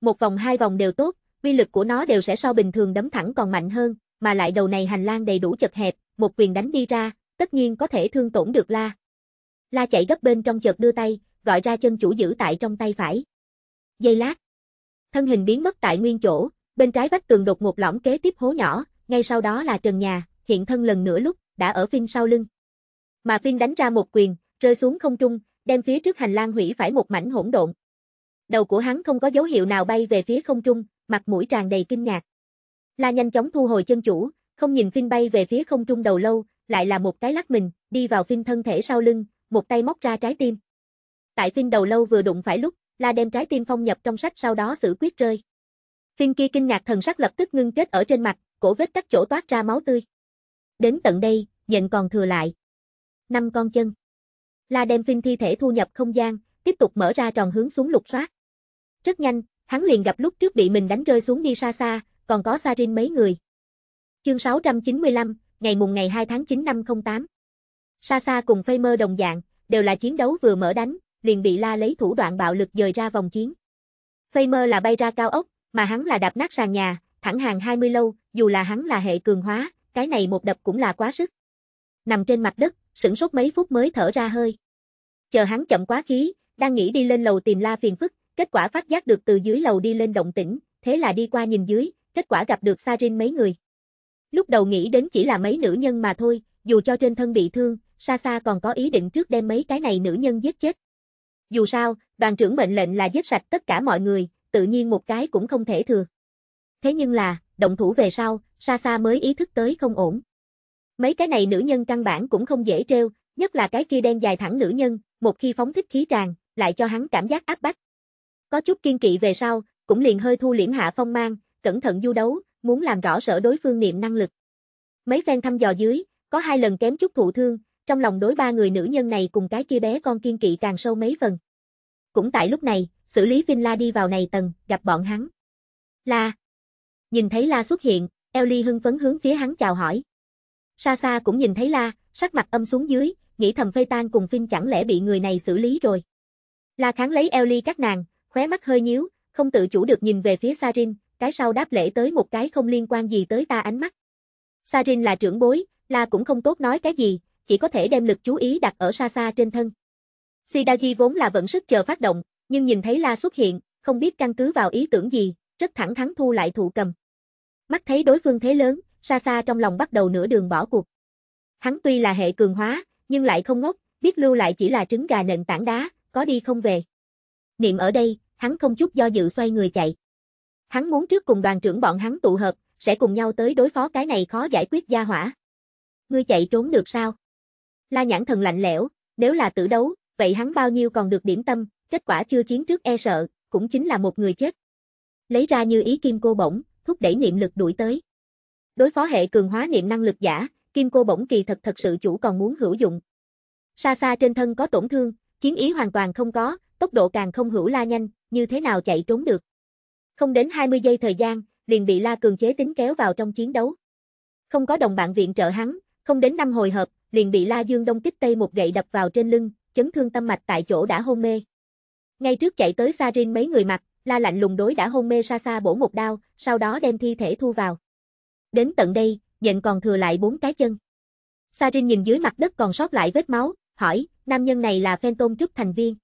một vòng hai vòng đều tốt, uy lực của nó đều sẽ so bình thường đấm thẳng còn mạnh hơn, mà lại đầu này hành lang đầy đủ chật hẹp, một quyền đánh đi ra, tất nhiên có thể thương tổn được La. La chạy gấp bên trong chợt đưa tay, gọi ra chân chủ giữ tại trong tay phải. Giây lát, thân hình biến mất tại nguyên chỗ, bên trái vách tường đột ngột lõm kế tiếp hố nhỏ, ngay sau đó là trần nhà, hiện thân lần nữa lúc, đã ở phim sau lưng. Mà phim đánh ra một quyền, rơi xuống không trung, đem phía trước hành lang hủy phải một mảnh hỗn độn. Đầu của hắn không có dấu hiệu nào bay về phía không trung, mặt mũi tràn đầy kinh ngạc. La nhanh chóng thu hồi chân chủ, không nhìn Phinh bay về phía không trung đầu lâu, lại là một cái lắc mình, đi vào Phinh thân thể sau lưng, một tay móc ra trái tim. Tại Phinh đầu lâu vừa đụng phải lúc, La đem trái tim phong nhập trong sách sau đó xử quyết rơi. Phinh kia kinh ngạc thần sắc lập tức ngưng kết ở trên mặt, cổ vết các chỗ toát ra máu tươi. Đến tận đây, nhận còn thừa lại. Năm con chân. La đem Phinh thi thể thu nhập không gian, tiếp tục mở ra tròn hướng xuống lục soát. Rất nhanh, hắn liền gặp lúc trước bị mình đánh rơi xuống đi xa xa, còn có Sarin mấy người. Chương 695, ngày mùng ngày 2 tháng 9 năm 08. Sa Sa cùng Phây Mơ đồng dạng, đều là chiến đấu vừa mở đánh, liền bị la lấy thủ đoạn bạo lực dời ra vòng chiến. Phây Mơ là bay ra cao ốc, mà hắn là đạp nát sàn nhà, thẳng hàng 20 lâu, dù là hắn là hệ cường hóa, cái này một đập cũng là quá sức. Nằm trên mặt đất, sửng sốt mấy phút mới thở ra hơi. Chờ hắn chậm quá khí, đang nghĩ đi lên lầu tìm la phiền phức, Kết quả phát giác được từ dưới lầu đi lên động tĩnh, thế là đi qua nhìn dưới, kết quả gặp được Sarin mấy người. Lúc đầu nghĩ đến chỉ là mấy nữ nhân mà thôi, dù cho trên thân bị thương, Sasa còn có ý định trước đem mấy cái này nữ nhân giết chết. Dù sao, đoàn trưởng mệnh lệnh là giết sạch tất cả mọi người, tự nhiên một cái cũng không thể thừa. Thế nhưng là, động thủ về sau, Sasa mới ý thức tới không ổn. Mấy cái này nữ nhân căn bản cũng không dễ treo, nhất là cái kia đen dài thẳng nữ nhân, một khi phóng thích khí tràn, lại cho hắn cảm giác áp bách, có chút kiên kỵ về sau, cũng liền hơi thu liễm hạ phong mang, cẩn thận du đấu, muốn làm rõ sở đối phương niệm năng lực. Mấy phen thăm dò dưới, có hai lần kém chút thụ thương, trong lòng đối ba người nữ nhân này cùng cái kia bé con kiên kỵ càng sâu mấy phần. Cũng tại lúc này, xử lý Vinh La đi vào này tầng, gặp bọn hắn. La. Nhìn thấy La xuất hiện, Ellie hưng phấn hướng phía hắn chào hỏi. Sa Sa cũng nhìn thấy La, sắc mặt âm xuống dưới, nghĩ thầm phê tan cùng phim chẳng lẽ bị người này xử lý rồi. La kháng lấy Ellie các nàng, khóe mắt hơi nhíu, không tự chủ được nhìn về phía Sarin, cái sau đáp lễ tới một cái không liên quan gì tới ta ánh mắt. Sarin là trưởng bối, la cũng không tốt nói cái gì, chỉ có thể đem lực chú ý đặt ở xa xa trên thân. Sidaji vốn là vẫn sức chờ phát động, nhưng nhìn thấy la xuất hiện, không biết căn cứ vào ý tưởng gì, rất thẳng thắn thu lại thụ cầm. Mắt thấy đối phương thế lớn, xa xa trong lòng bắt đầu nửa đường bỏ cuộc. Hắn tuy là hệ cường hóa, nhưng lại không ngốc, biết lưu lại chỉ là trứng gà nền tảng đá, có đi không về. Niệm ở đây, hắn không chút do dự xoay người chạy. Hắn muốn trước cùng đoàn trưởng bọn hắn tụ hợp, sẽ cùng nhau tới đối phó cái này khó giải quyết gia hỏa. Ngươi chạy trốn được sao? La nhãn thần lạnh lẽo, nếu là tử đấu, vậy hắn bao nhiêu còn được điểm tâm, kết quả chưa chiến trước e sợ, cũng chính là một người chết. Lấy ra như ý kim cô bổng, thúc đẩy niệm lực đuổi tới. Đối phó hệ cường hóa niệm năng lực giả, kim cô bổng kỳ thật thật sự chủ còn muốn hữu dụng. Xa xa trên thân có tổn thương, chiến ý hoàn toàn không có, tốc độ càng không hữu la nhanh, như thế nào chạy trốn được. Không đến 20 giây thời gian, liền bị La Cường chế tính kéo vào trong chiến đấu. Không có đồng bạn viện trợ hắn, không đến năm hồi hợp, liền bị La Dương Đông kích tây một gậy đập vào trên lưng, chấn thương tâm mạch tại chỗ đã hôn mê. Ngay trước chạy tới Sarin mấy người mặt, La Lạnh lùng đối đã hôn mê xa xa bổ một đao, sau đó đem thi thể thu vào. Đến tận đây, nhận còn thừa lại bốn cái chân. Sarin nhìn dưới mặt đất còn sót lại vết máu, hỏi, nam nhân này là Phen Phantom Trúc thành viên.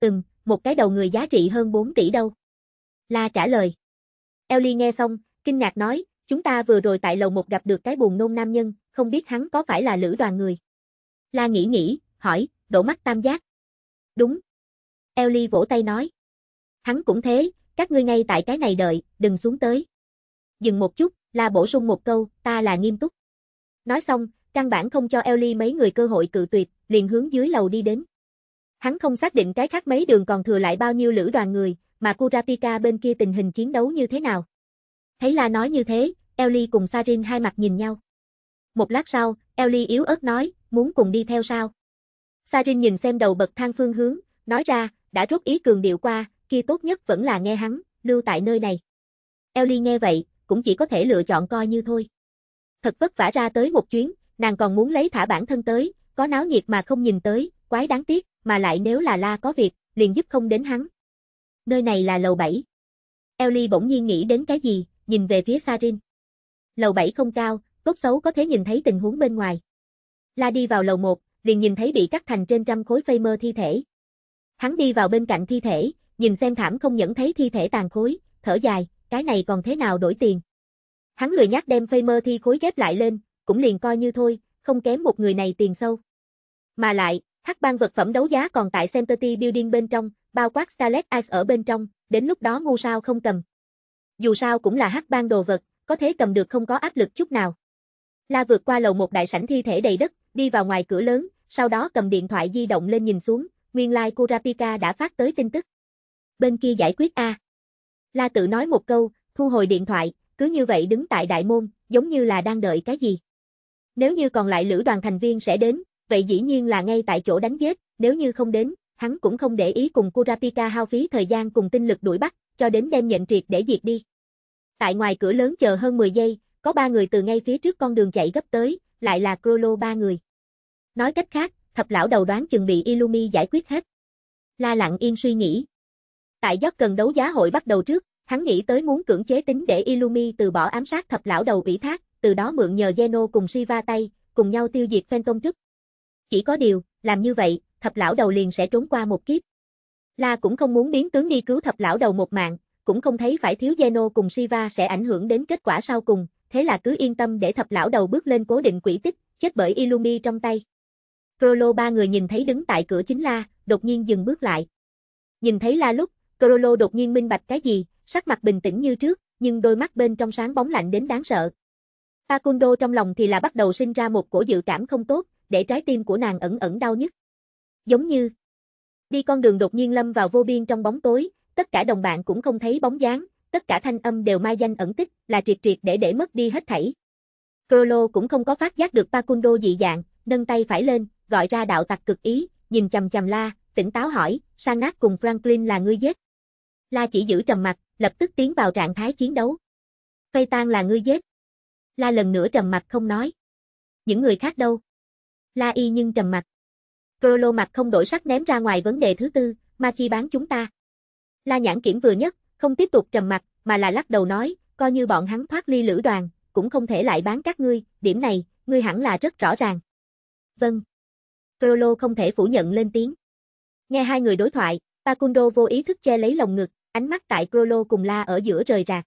Ừm, một cái đầu người giá trị hơn 4 tỷ đâu. La trả lời. Ellie nghe xong, kinh ngạc nói, chúng ta vừa rồi tại lầu một gặp được cái buồn nôn nam nhân, không biết hắn có phải là lữ đoàn người. La nghĩ nghĩ, hỏi, đổ mắt tam giác. Đúng. Ellie vỗ tay nói. Hắn cũng thế, các ngươi ngay tại cái này đợi, đừng xuống tới. Dừng một chút, La bổ sung một câu, ta là nghiêm túc. Nói xong, căn bản không cho Ellie mấy người cơ hội cự tuyệt, liền hướng dưới lầu đi đến. Hắn không xác định cái khác mấy đường còn thừa lại bao nhiêu lữ đoàn người, mà Kurapika bên kia tình hình chiến đấu như thế nào. Thấy là nói như thế, Ellie cùng Sarin hai mặt nhìn nhau. Một lát sau, Ellie yếu ớt nói, muốn cùng đi theo sao? Sarin nhìn xem đầu bậc thang phương hướng, nói ra, đã rút ý cường điệu qua, kia tốt nhất vẫn là nghe hắn, lưu tại nơi này. Ellie nghe vậy, cũng chỉ có thể lựa chọn coi như thôi. Thật vất vả ra tới một chuyến, nàng còn muốn lấy thả bản thân tới, có náo nhiệt mà không nhìn tới, quái đáng tiếc, mà lại nếu là La có việc, liền giúp không đến hắn. Nơi này là lầu 7. Ellie bỗng nhiên nghĩ đến cái gì, nhìn về phía Sarin. Lầu 7 không cao, tốt xấu có thể nhìn thấy tình huống bên ngoài. La đi vào lầu 1, liền nhìn thấy bị cắt thành trên trăm khối phây mơ thi thể. Hắn đi vào bên cạnh thi thể, nhìn xem thảm không nhận thấy thi thể tàn khối, thở dài, cái này còn thế nào đổi tiền. Hắn lười nhắc đem phây mơ thi khối ghép lại lên, cũng liền coi như thôi, không kém một người này tiền sâu. Mà lại, Hắc bang vật phẩm đấu giá còn tại Centerty Building bên trong, bao quát Starlet Ice ở bên trong, đến lúc đó ngu sao không cầm. Dù sao cũng là hắc bang đồ vật, có thế cầm được không có áp lực chút nào. La vượt qua lầu một đại sảnh thi thể đầy đất, đi vào ngoài cửa lớn, sau đó cầm điện thoại di động lên nhìn xuống, nguyên lai like Kurapika đã phát tới tin tức. Bên kia giải quyết A. La tự nói một câu, thu hồi điện thoại, cứ như vậy đứng tại đại môn, giống như là đang đợi cái gì. Nếu như còn lại lữ đoàn thành viên sẽ đến, vậy dĩ nhiên là ngay tại chỗ đánh giết, nếu như không đến, hắn cũng không để ý cùng Kurapika hao phí thời gian cùng tinh lực đuổi bắt, cho đến đem nhận triệt để diệt đi. Tại ngoài cửa lớn chờ hơn 10 giây, có ba người từ ngay phía trước con đường chạy gấp tới, lại là Crollo ba người. Nói cách khác, thập lão đầu đoán chừng bị Illumi giải quyết hết. La lặng yên suy nghĩ. Tại giấc cần đấu giá hội bắt đầu trước, hắn nghĩ tới muốn cưỡng chế tính để Illumi từ bỏ ám sát thập lão đầu ủy thác, từ đó mượn nhờ Geno cùng Shiva tay, cùng nhau tiêu diệt Phantom trước, chỉ có điều, làm như vậy, thập lão đầu liền sẽ trốn qua một kiếp. La cũng không muốn biến tướng đi cứu thập lão đầu một mạng, cũng không thấy phải thiếu Geno cùng Shiva sẽ ảnh hưởng đến kết quả sau cùng, thế là cứ yên tâm để thập lão đầu bước lên cố định quỷ tích, chết bởi Illumi trong tay. Crollo ba người nhìn thấy đứng tại cửa chính La, đột nhiên dừng bước lại. Nhìn thấy La lúc, Crollo đột nhiên minh bạch cái gì, sắc mặt bình tĩnh như trước, nhưng đôi mắt bên trong sáng bóng lạnh đến đáng sợ. Pacundo trong lòng thì là bắt đầu sinh ra một cổ dự cảm không tốt, để trái tim của nàng ẩn ẩn đau nhức. Giống như đi con đường đột nhiên lâm vào vô biên trong bóng tối, tất cả đồng bạn cũng không thấy bóng dáng, tất cả thanh âm đều mai danh ẩn tích, là triệt triệt để để mất đi hết thảy. Crollo cũng không có phát giác được Pacundo dị dạng, nâng tay phải lên, gọi ra đạo tặc cực ý, nhìn chằm chằm la, tỉnh táo hỏi, Sanat cùng Franklin là ngươi giết. La chỉ giữ trầm mặt, lập tức tiến vào trạng thái chiến đấu. Phây tan là ngươi giết. La lần nữa trầm mặt không nói. Những người khác đâu? La Y nhưng trầm mặt. Crollo mặt không đổi sắc ném ra ngoài vấn đề thứ tư, ma chi bán chúng ta. La nhãn kiểm vừa nhất, không tiếp tục trầm mặt, mà là lắc đầu nói, coi như bọn hắn thoát ly lữ đoàn, cũng không thể lại bán các ngươi, điểm này, ngươi hẳn là rất rõ ràng. Vâng. Crollo không thể phủ nhận lên tiếng. Nghe hai người đối thoại, Pacundo vô ý thức che lấy lồng ngực, ánh mắt tại Crollo cùng La ở giữa rời rạc.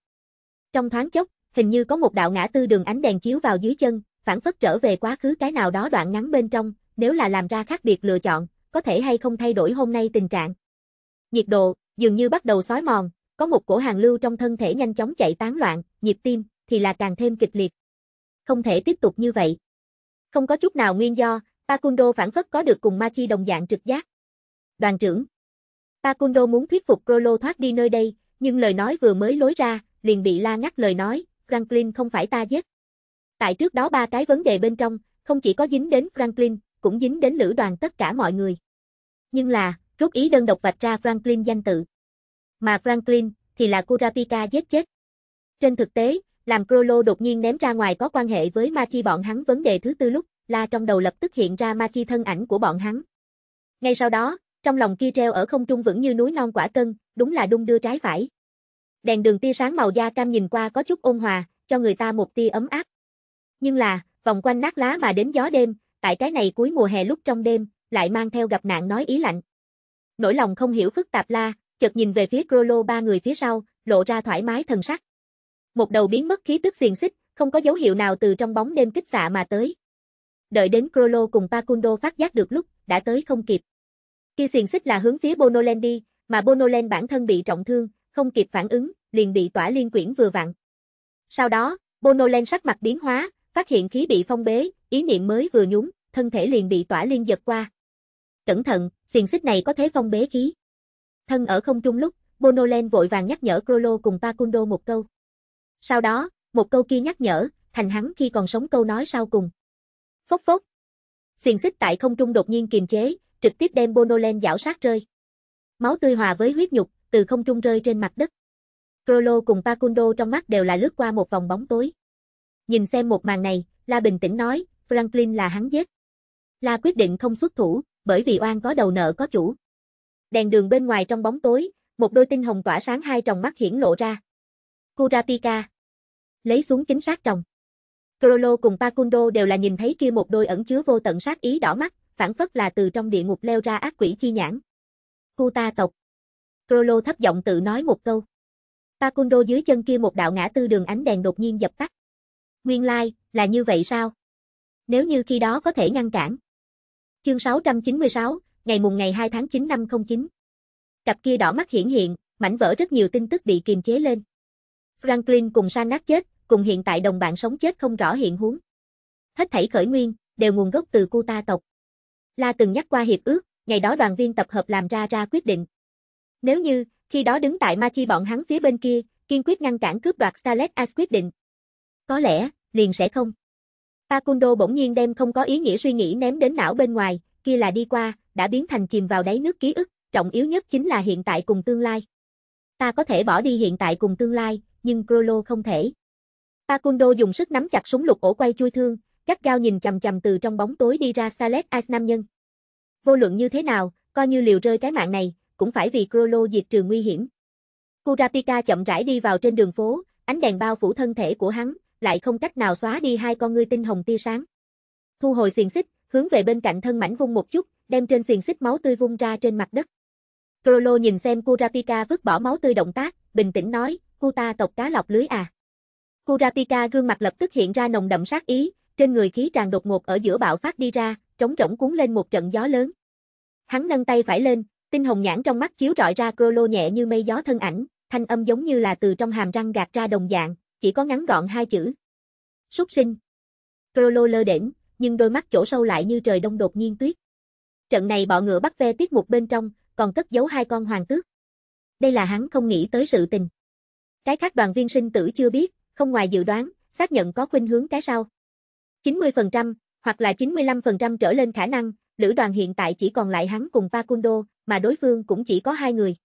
Trong thoáng chốc, hình như có một đạo ngã tư đường ánh đèn chiếu vào dưới chân, phản phất trở về quá khứ cái nào đó đoạn ngắn bên trong, nếu là làm ra khác biệt lựa chọn, có thể hay không thay đổi hôm nay tình trạng. Nhiệt độ, dường như bắt đầu xói mòn, có một cổ hàng lưu trong thân thể nhanh chóng chạy tán loạn, nhịp tim, thì là càng thêm kịch liệt. Không thể tiếp tục như vậy. Không có chút nào nguyên do, Pacundo phản phất có được cùng Machi đồng dạng trực giác. Đoàn trưởng Pacundo muốn thuyết phục Prolo thoát đi nơi đây, nhưng lời nói vừa mới lối ra, liền bị la ngắt lời nói, Franklin không phải ta giết. Tại trước đó ba cái vấn đề bên trong, không chỉ có dính đến Franklin, cũng dính đến lữ đoàn tất cả mọi người. Nhưng là, rút ý đơn độc vạch ra Franklin danh tự. Mà Franklin, thì là Kurapika giết chết. Trên thực tế, làm Prolo đột nhiên ném ra ngoài có quan hệ với Machi bọn hắn vấn đề thứ tư lúc, là trong đầu lập tức hiện ra Machi thân ảnh của bọn hắn. Ngay sau đó, trong lòng kia treo ở không trung vững như núi non quả cân, đúng là đung đưa trái phải. Đèn đường tia sáng màu da cam nhìn qua có chút ôn hòa, cho người ta một tia ấm áp. Nhưng là, vòng quanh nát lá mà đến gió đêm, tại cái này cuối mùa hè lúc trong đêm, lại mang theo gặp nạn nói ý lạnh. Nỗi lòng không hiểu phức tạp la, chợt nhìn về phía Grolo ba người phía sau, lộ ra thoải mái thần sắc. Một đầu biến mất khí tức xiềng xích, không có dấu hiệu nào từ trong bóng đêm kích xạ mà tới. Đợi đến Grolo cùng Pacundo phát giác được lúc, đã tới không kịp. khi xiềng xích là hướng phía Bonoland đi, mà Bonoland bản thân bị trọng thương, không kịp phản ứng, liền bị tỏa liên quyển vừa vặn. Sau đó, Bonoland sắc mặt biến hóa, Phát hiện khí bị phong bế, ý niệm mới vừa nhúng, thân thể liền bị tỏa liên giật qua. Cẩn thận, xiềng xích này có thế phong bế khí. Thân ở không trung lúc, Bonolen vội vàng nhắc nhở Crollo cùng Pacundo một câu. Sau đó, một câu kia nhắc nhở, thành hắn khi còn sống câu nói sau cùng. Phốc phốc. Xiềng xích tại không trung đột nhiên kiềm chế, trực tiếp đem Bonolen dảo sát rơi. Máu tươi hòa với huyết nhục, từ không trung rơi trên mặt đất. Crollo cùng Pacundo trong mắt đều là lướt qua một vòng bóng tối. Nhìn xem một màn này, La bình tĩnh nói, Franklin là hắn giết. La quyết định không xuất thủ, bởi vì oan có đầu nợ có chủ. Đèn đường bên ngoài trong bóng tối, một đôi tinh hồng tỏa sáng hai tròng mắt hiển lộ ra. Kurapika lấy xuống kính sát tròng. Crollo cùng Pacundo đều là nhìn thấy kia một đôi ẩn chứa vô tận sát ý đỏ mắt, phản phất là từ trong địa ngục leo ra ác quỷ chi nhãn. Khu ta tộc. Crollo thấp giọng tự nói một câu. Pacundo dưới chân kia một đạo ngã tư đường ánh đèn đột nhiên dập tắt. Nguyên lai, là như vậy sao? Nếu như khi đó có thể ngăn cản. Chương 696, ngày mùng ngày 2 tháng 9 năm 09. Cặp kia đỏ mắt hiển hiện, mảnh vỡ rất nhiều tin tức bị kiềm chế lên. Franklin cùng Sanat chết, cùng hiện tại đồng bạn sống chết không rõ hiện huống. Hết thảy khởi nguyên, đều nguồn gốc từ cu ta tộc. La từng nhắc qua hiệp ước, ngày đó đoàn viên tập hợp làm ra ra quyết định. Nếu như, khi đó đứng tại Ma Chi bọn hắn phía bên kia, kiên quyết ngăn cản cướp đoạt Starlet As quyết định. Có lẽ, liền sẽ không. Pacundo bỗng nhiên đem không có ý nghĩa suy nghĩ ném đến não bên ngoài, kia là đi qua, đã biến thành chìm vào đáy nước ký ức, trọng yếu nhất chính là hiện tại cùng tương lai. Ta có thể bỏ đi hiện tại cùng tương lai, nhưng Grolo không thể. Pacundo dùng sức nắm chặt súng lục ổ quay chui thương, gắt gao nhìn chầm chầm từ trong bóng tối đi ra Salet Ice nam nhân. Vô luận như thế nào, coi như liều rơi cái mạng này, cũng phải vì Grolo diệt trừ nguy hiểm. Kurapika chậm rãi đi vào trên đường phố, ánh đèn bao phủ thân thể của hắn, lại không cách nào xóa đi hai con ngươi tinh hồng tia sáng. Thu hồi xiềng xích, hướng về bên cạnh thân mảnh vung một chút, đem trên xiềng xích máu tươi vung ra trên mặt đất. Crollo nhìn xem Kurapika vứt bỏ máu tươi động tác, bình tĩnh nói, cô ta tộc cá lọc lưới à. Kurapika gương mặt lập tức hiện ra nồng đậm sát ý, trên người khí tràn đột ngột ở giữa bạo phát đi ra, trống rỗng cuốn lên một trận gió lớn. Hắn nâng tay phải lên, tinh hồng nhãn trong mắt chiếu rọi ra Crollo nhẹ như mây gió thân ảnh, thanh âm giống như là từ trong hàm răng gạt ra đồng dạng, chỉ có ngắn gọn hai chữ. Súc sinh. Crollo lơ đễnh, nhưng đôi mắt chỗ sâu lại như trời đông đột nhiên tuyết. Trận này bọ ngựa bắt ve tiết mục bên trong, còn cất giấu hai con hoàng tước. Đây là hắn không nghĩ tới sự tình. Cái khác đoàn viên sinh tử chưa biết, không ngoài dự đoán, xác nhận có khuynh hướng cái sau. 90% hoặc là 95% trở lên khả năng, lữ đoàn hiện tại chỉ còn lại hắn cùng Pacundo, mà đối phương cũng chỉ có hai người.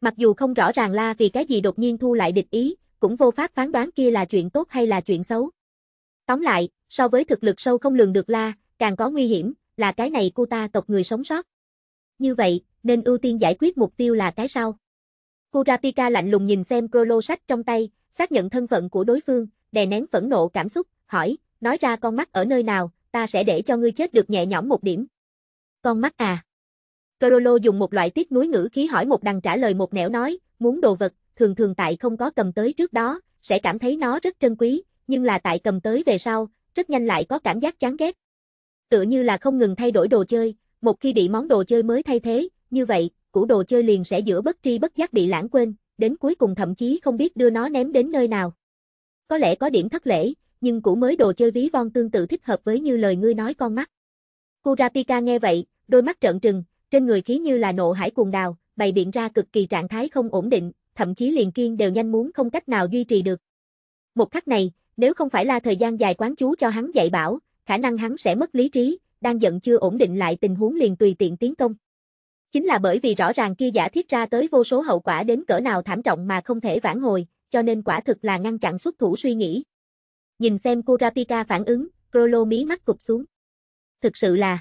Mặc dù không rõ ràng la vì cái gì đột nhiên thu lại địch ý, cũng vô pháp phán đoán kia là chuyện tốt hay là chuyện xấu. Tóm lại, so với thực lực sâu không lường được la, càng có nguy hiểm, là cái này cô ta tộc người sống sót. Như vậy, nên ưu tiên giải quyết mục tiêu là cái sau. Kurapika lạnh lùng nhìn xem Prolo sách trong tay, xác nhận thân phận của đối phương, đè nén phẫn nộ cảm xúc, hỏi, nói ra con mắt ở nơi nào, ta sẽ để cho ngươi chết được nhẹ nhõm một điểm. Con mắt à? Prolo dùng một loại tiết núi ngữ khí hỏi một đằng trả lời một nẻo nói, muốn đồ vật, thường thường tại không có cầm tới trước đó, sẽ cảm thấy nó rất trân quý, nhưng là tại cầm tới về sau, rất nhanh lại có cảm giác chán ghét. Tựa như là không ngừng thay đổi đồ chơi, một khi bị món đồ chơi mới thay thế, như vậy, cũ đồ chơi liền sẽ giữa bất tri bất giác bị lãng quên, đến cuối cùng thậm chí không biết đưa nó ném đến nơi nào. Có lẽ có điểm thất lễ, nhưng cũ mới đồ chơi ví von tương tự thích hợp với như lời ngươi nói con mắt. Kurapika nghe vậy, đôi mắt trợn trừng, trên người khí như là nộ hải cuồng đào, bày biện ra cực kỳ trạng thái không ổn định, thậm chí liền kiên đều nhanh muốn không cách nào duy trì được. Một khắc này, nếu không phải là thời gian dài quán chú cho hắn dạy bảo, khả năng hắn sẽ mất lý trí, đang giận chưa ổn định lại tình huống liền tùy tiện tiến công. Chính là bởi vì rõ ràng kia giả thiết ra tới vô số hậu quả đến cỡ nào thảm trọng mà không thể vãn hồi, cho nên quả thực là ngăn chặn xuất thủ suy nghĩ. Nhìn xem Kurapika phản ứng, Crollo mí mắt cụp xuống. Thực sự là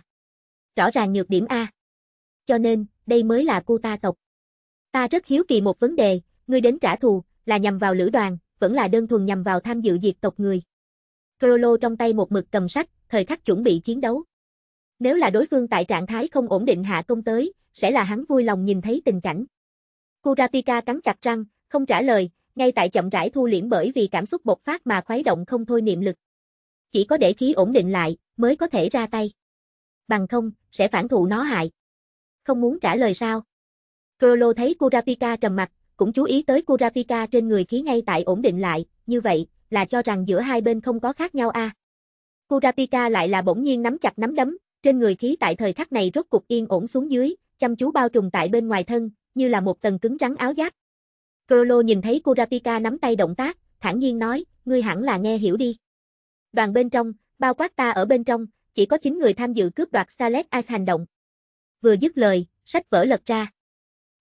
rõ ràng nhược điểm A. Cho nên, đây mới là cô ta tộc. Ta rất hiếu kỳ một vấn đề, ngươi đến trả thù, là nhằm vào lữ đoàn, vẫn là đơn thuần nhằm vào tham dự diệt tộc người. Crollo trong tay một mực cầm sách, thời khắc chuẩn bị chiến đấu. Nếu là đối phương tại trạng thái không ổn định hạ công tới, sẽ là hắn vui lòng nhìn thấy tình cảnh. Kurapika cắn chặt răng, không trả lời, ngay tại chậm rãi thu liễm bởi vì cảm xúc bộc phát mà khuấy động không thôi niệm lực. Chỉ có để khí ổn định lại, mới có thể ra tay. Bằng không, sẽ phản thụ nó hại. Không muốn trả lời sao? Crollo thấy Kurapika trầm mặt, cũng chú ý tới Kurapika trên người khí ngay tại ổn định lại, như vậy, là cho rằng giữa hai bên không có khác nhau a. À. Kurapika lại là bỗng nhiên nắm chặt nắm đấm, trên người khí tại thời khắc này rốt cục yên ổn xuống dưới, chăm chú bao trùm tại bên ngoài thân, như là một tầng cứng rắn áo giáp. Crollo nhìn thấy Kurapika nắm tay động tác, thản nhiên nói, ngươi hẳn là nghe hiểu đi. Đoàn bên trong, bao quát ta ở bên trong, chỉ có 9 người tham dự cướp đoạt Scarlet Ice hành động. Vừa dứt lời, sách vở lật ra.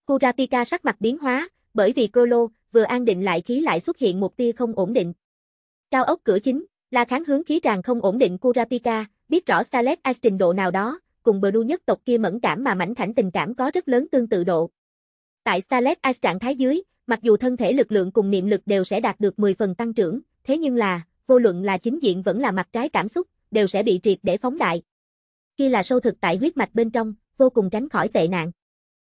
Kurapika sắc mặt biến hóa, bởi vì Crollo vừa an định lại khí lại xuất hiện một tia không ổn định. Cao ốc cửa chính, La Kháng hướng khí tràn không ổn định Kurapika, biết rõ Scarlet Ice trình độ nào đó, cùng Blue nhất tộc kia mẫn cảm mà mảnh khảnh tình cảm có rất lớn tương tự độ. Tại Scarlet Ice trạng thái dưới, mặc dù thân thể lực lượng cùng niệm lực đều sẽ đạt được 10 phần tăng trưởng, thế nhưng là, vô luận là chính diện vẫn là mặt trái cảm xúc, đều sẽ bị triệt để phóng đại. Khi là sâu thực tại huyết mạch bên trong, vô cùng tránh khỏi tệ nạn.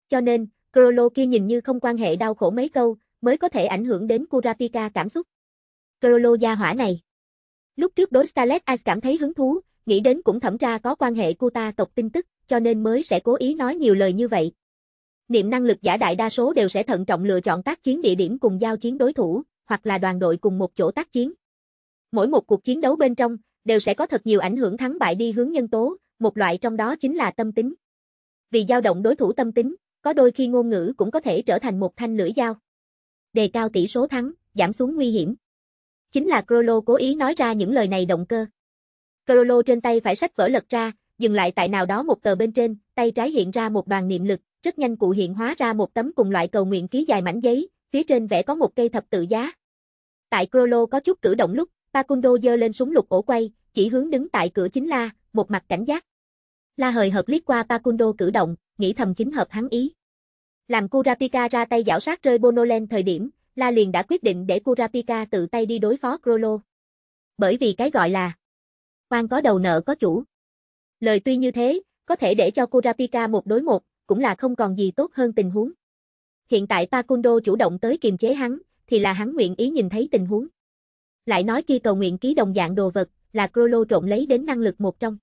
Cho nên, Crollo kia nhìn như không quan hệ đau khổ mấy câu, mới có thể ảnh hưởng đến Kurapika cảm xúc. Crollo gia hỏa này. Lúc trước đối Scarlet Ice cảm thấy hứng thú, nghĩ đến cũng thẩm ra có quan hệ Kuta tộc tin tức, cho nên mới sẽ cố ý nói nhiều lời như vậy. Niệm năng lực giả đại đa số đều sẽ thận trọng lựa chọn tác chiến địa điểm cùng giao chiến đối thủ, hoặc là đoàn đội cùng một chỗ tác chiến. Mỗi một cuộc chiến đấu bên trong, đều sẽ có thật nhiều ảnh hưởng thắng bại đi hướng nhân tố, một loại trong đó chính là tâm tính. Vì dao động đối thủ tâm tính, có đôi khi ngôn ngữ cũng có thể trở thành một thanh lưỡi dao. Đề cao tỷ số thắng, giảm xuống nguy hiểm. Chính là Crollo cố ý nói ra những lời này động cơ. Crollo trên tay phải sách vỡ lật ra, dừng lại tại nào đó một tờ bên trên, tay trái hiện ra một đoàn niệm lực, rất nhanh cụ hiện hóa ra một tấm cùng loại cầu nguyện ký dài mảnh giấy, phía trên vẽ có một cây thập tự giá. Tại Crollo có chút cử động lúc, Pacundo giơ lên súng lục ổ quay, chỉ hướng đứng tại cửa chính La, một mặt cảnh giác. La hời hợt liếc qua Pacundo cử động, nghĩ thầm chính hợp hắn ý. Làm Kurapika ra tay giảo sát rơi Bonolen thời điểm, La liền đã quyết định để Kurapika tự tay đi đối phó Grolo. Bởi vì cái gọi là quan có đầu nợ có chủ. Lời tuy như thế, có thể để cho Kurapika một đối một, cũng là không còn gì tốt hơn tình huống. Hiện tại Pakundo chủ động tới kiềm chế hắn, thì là hắn nguyện ý nhìn thấy tình huống. Lại nói kia cầu nguyện ký đồng dạng đồ vật, là Grolo trộn lấy đến năng lực một trong.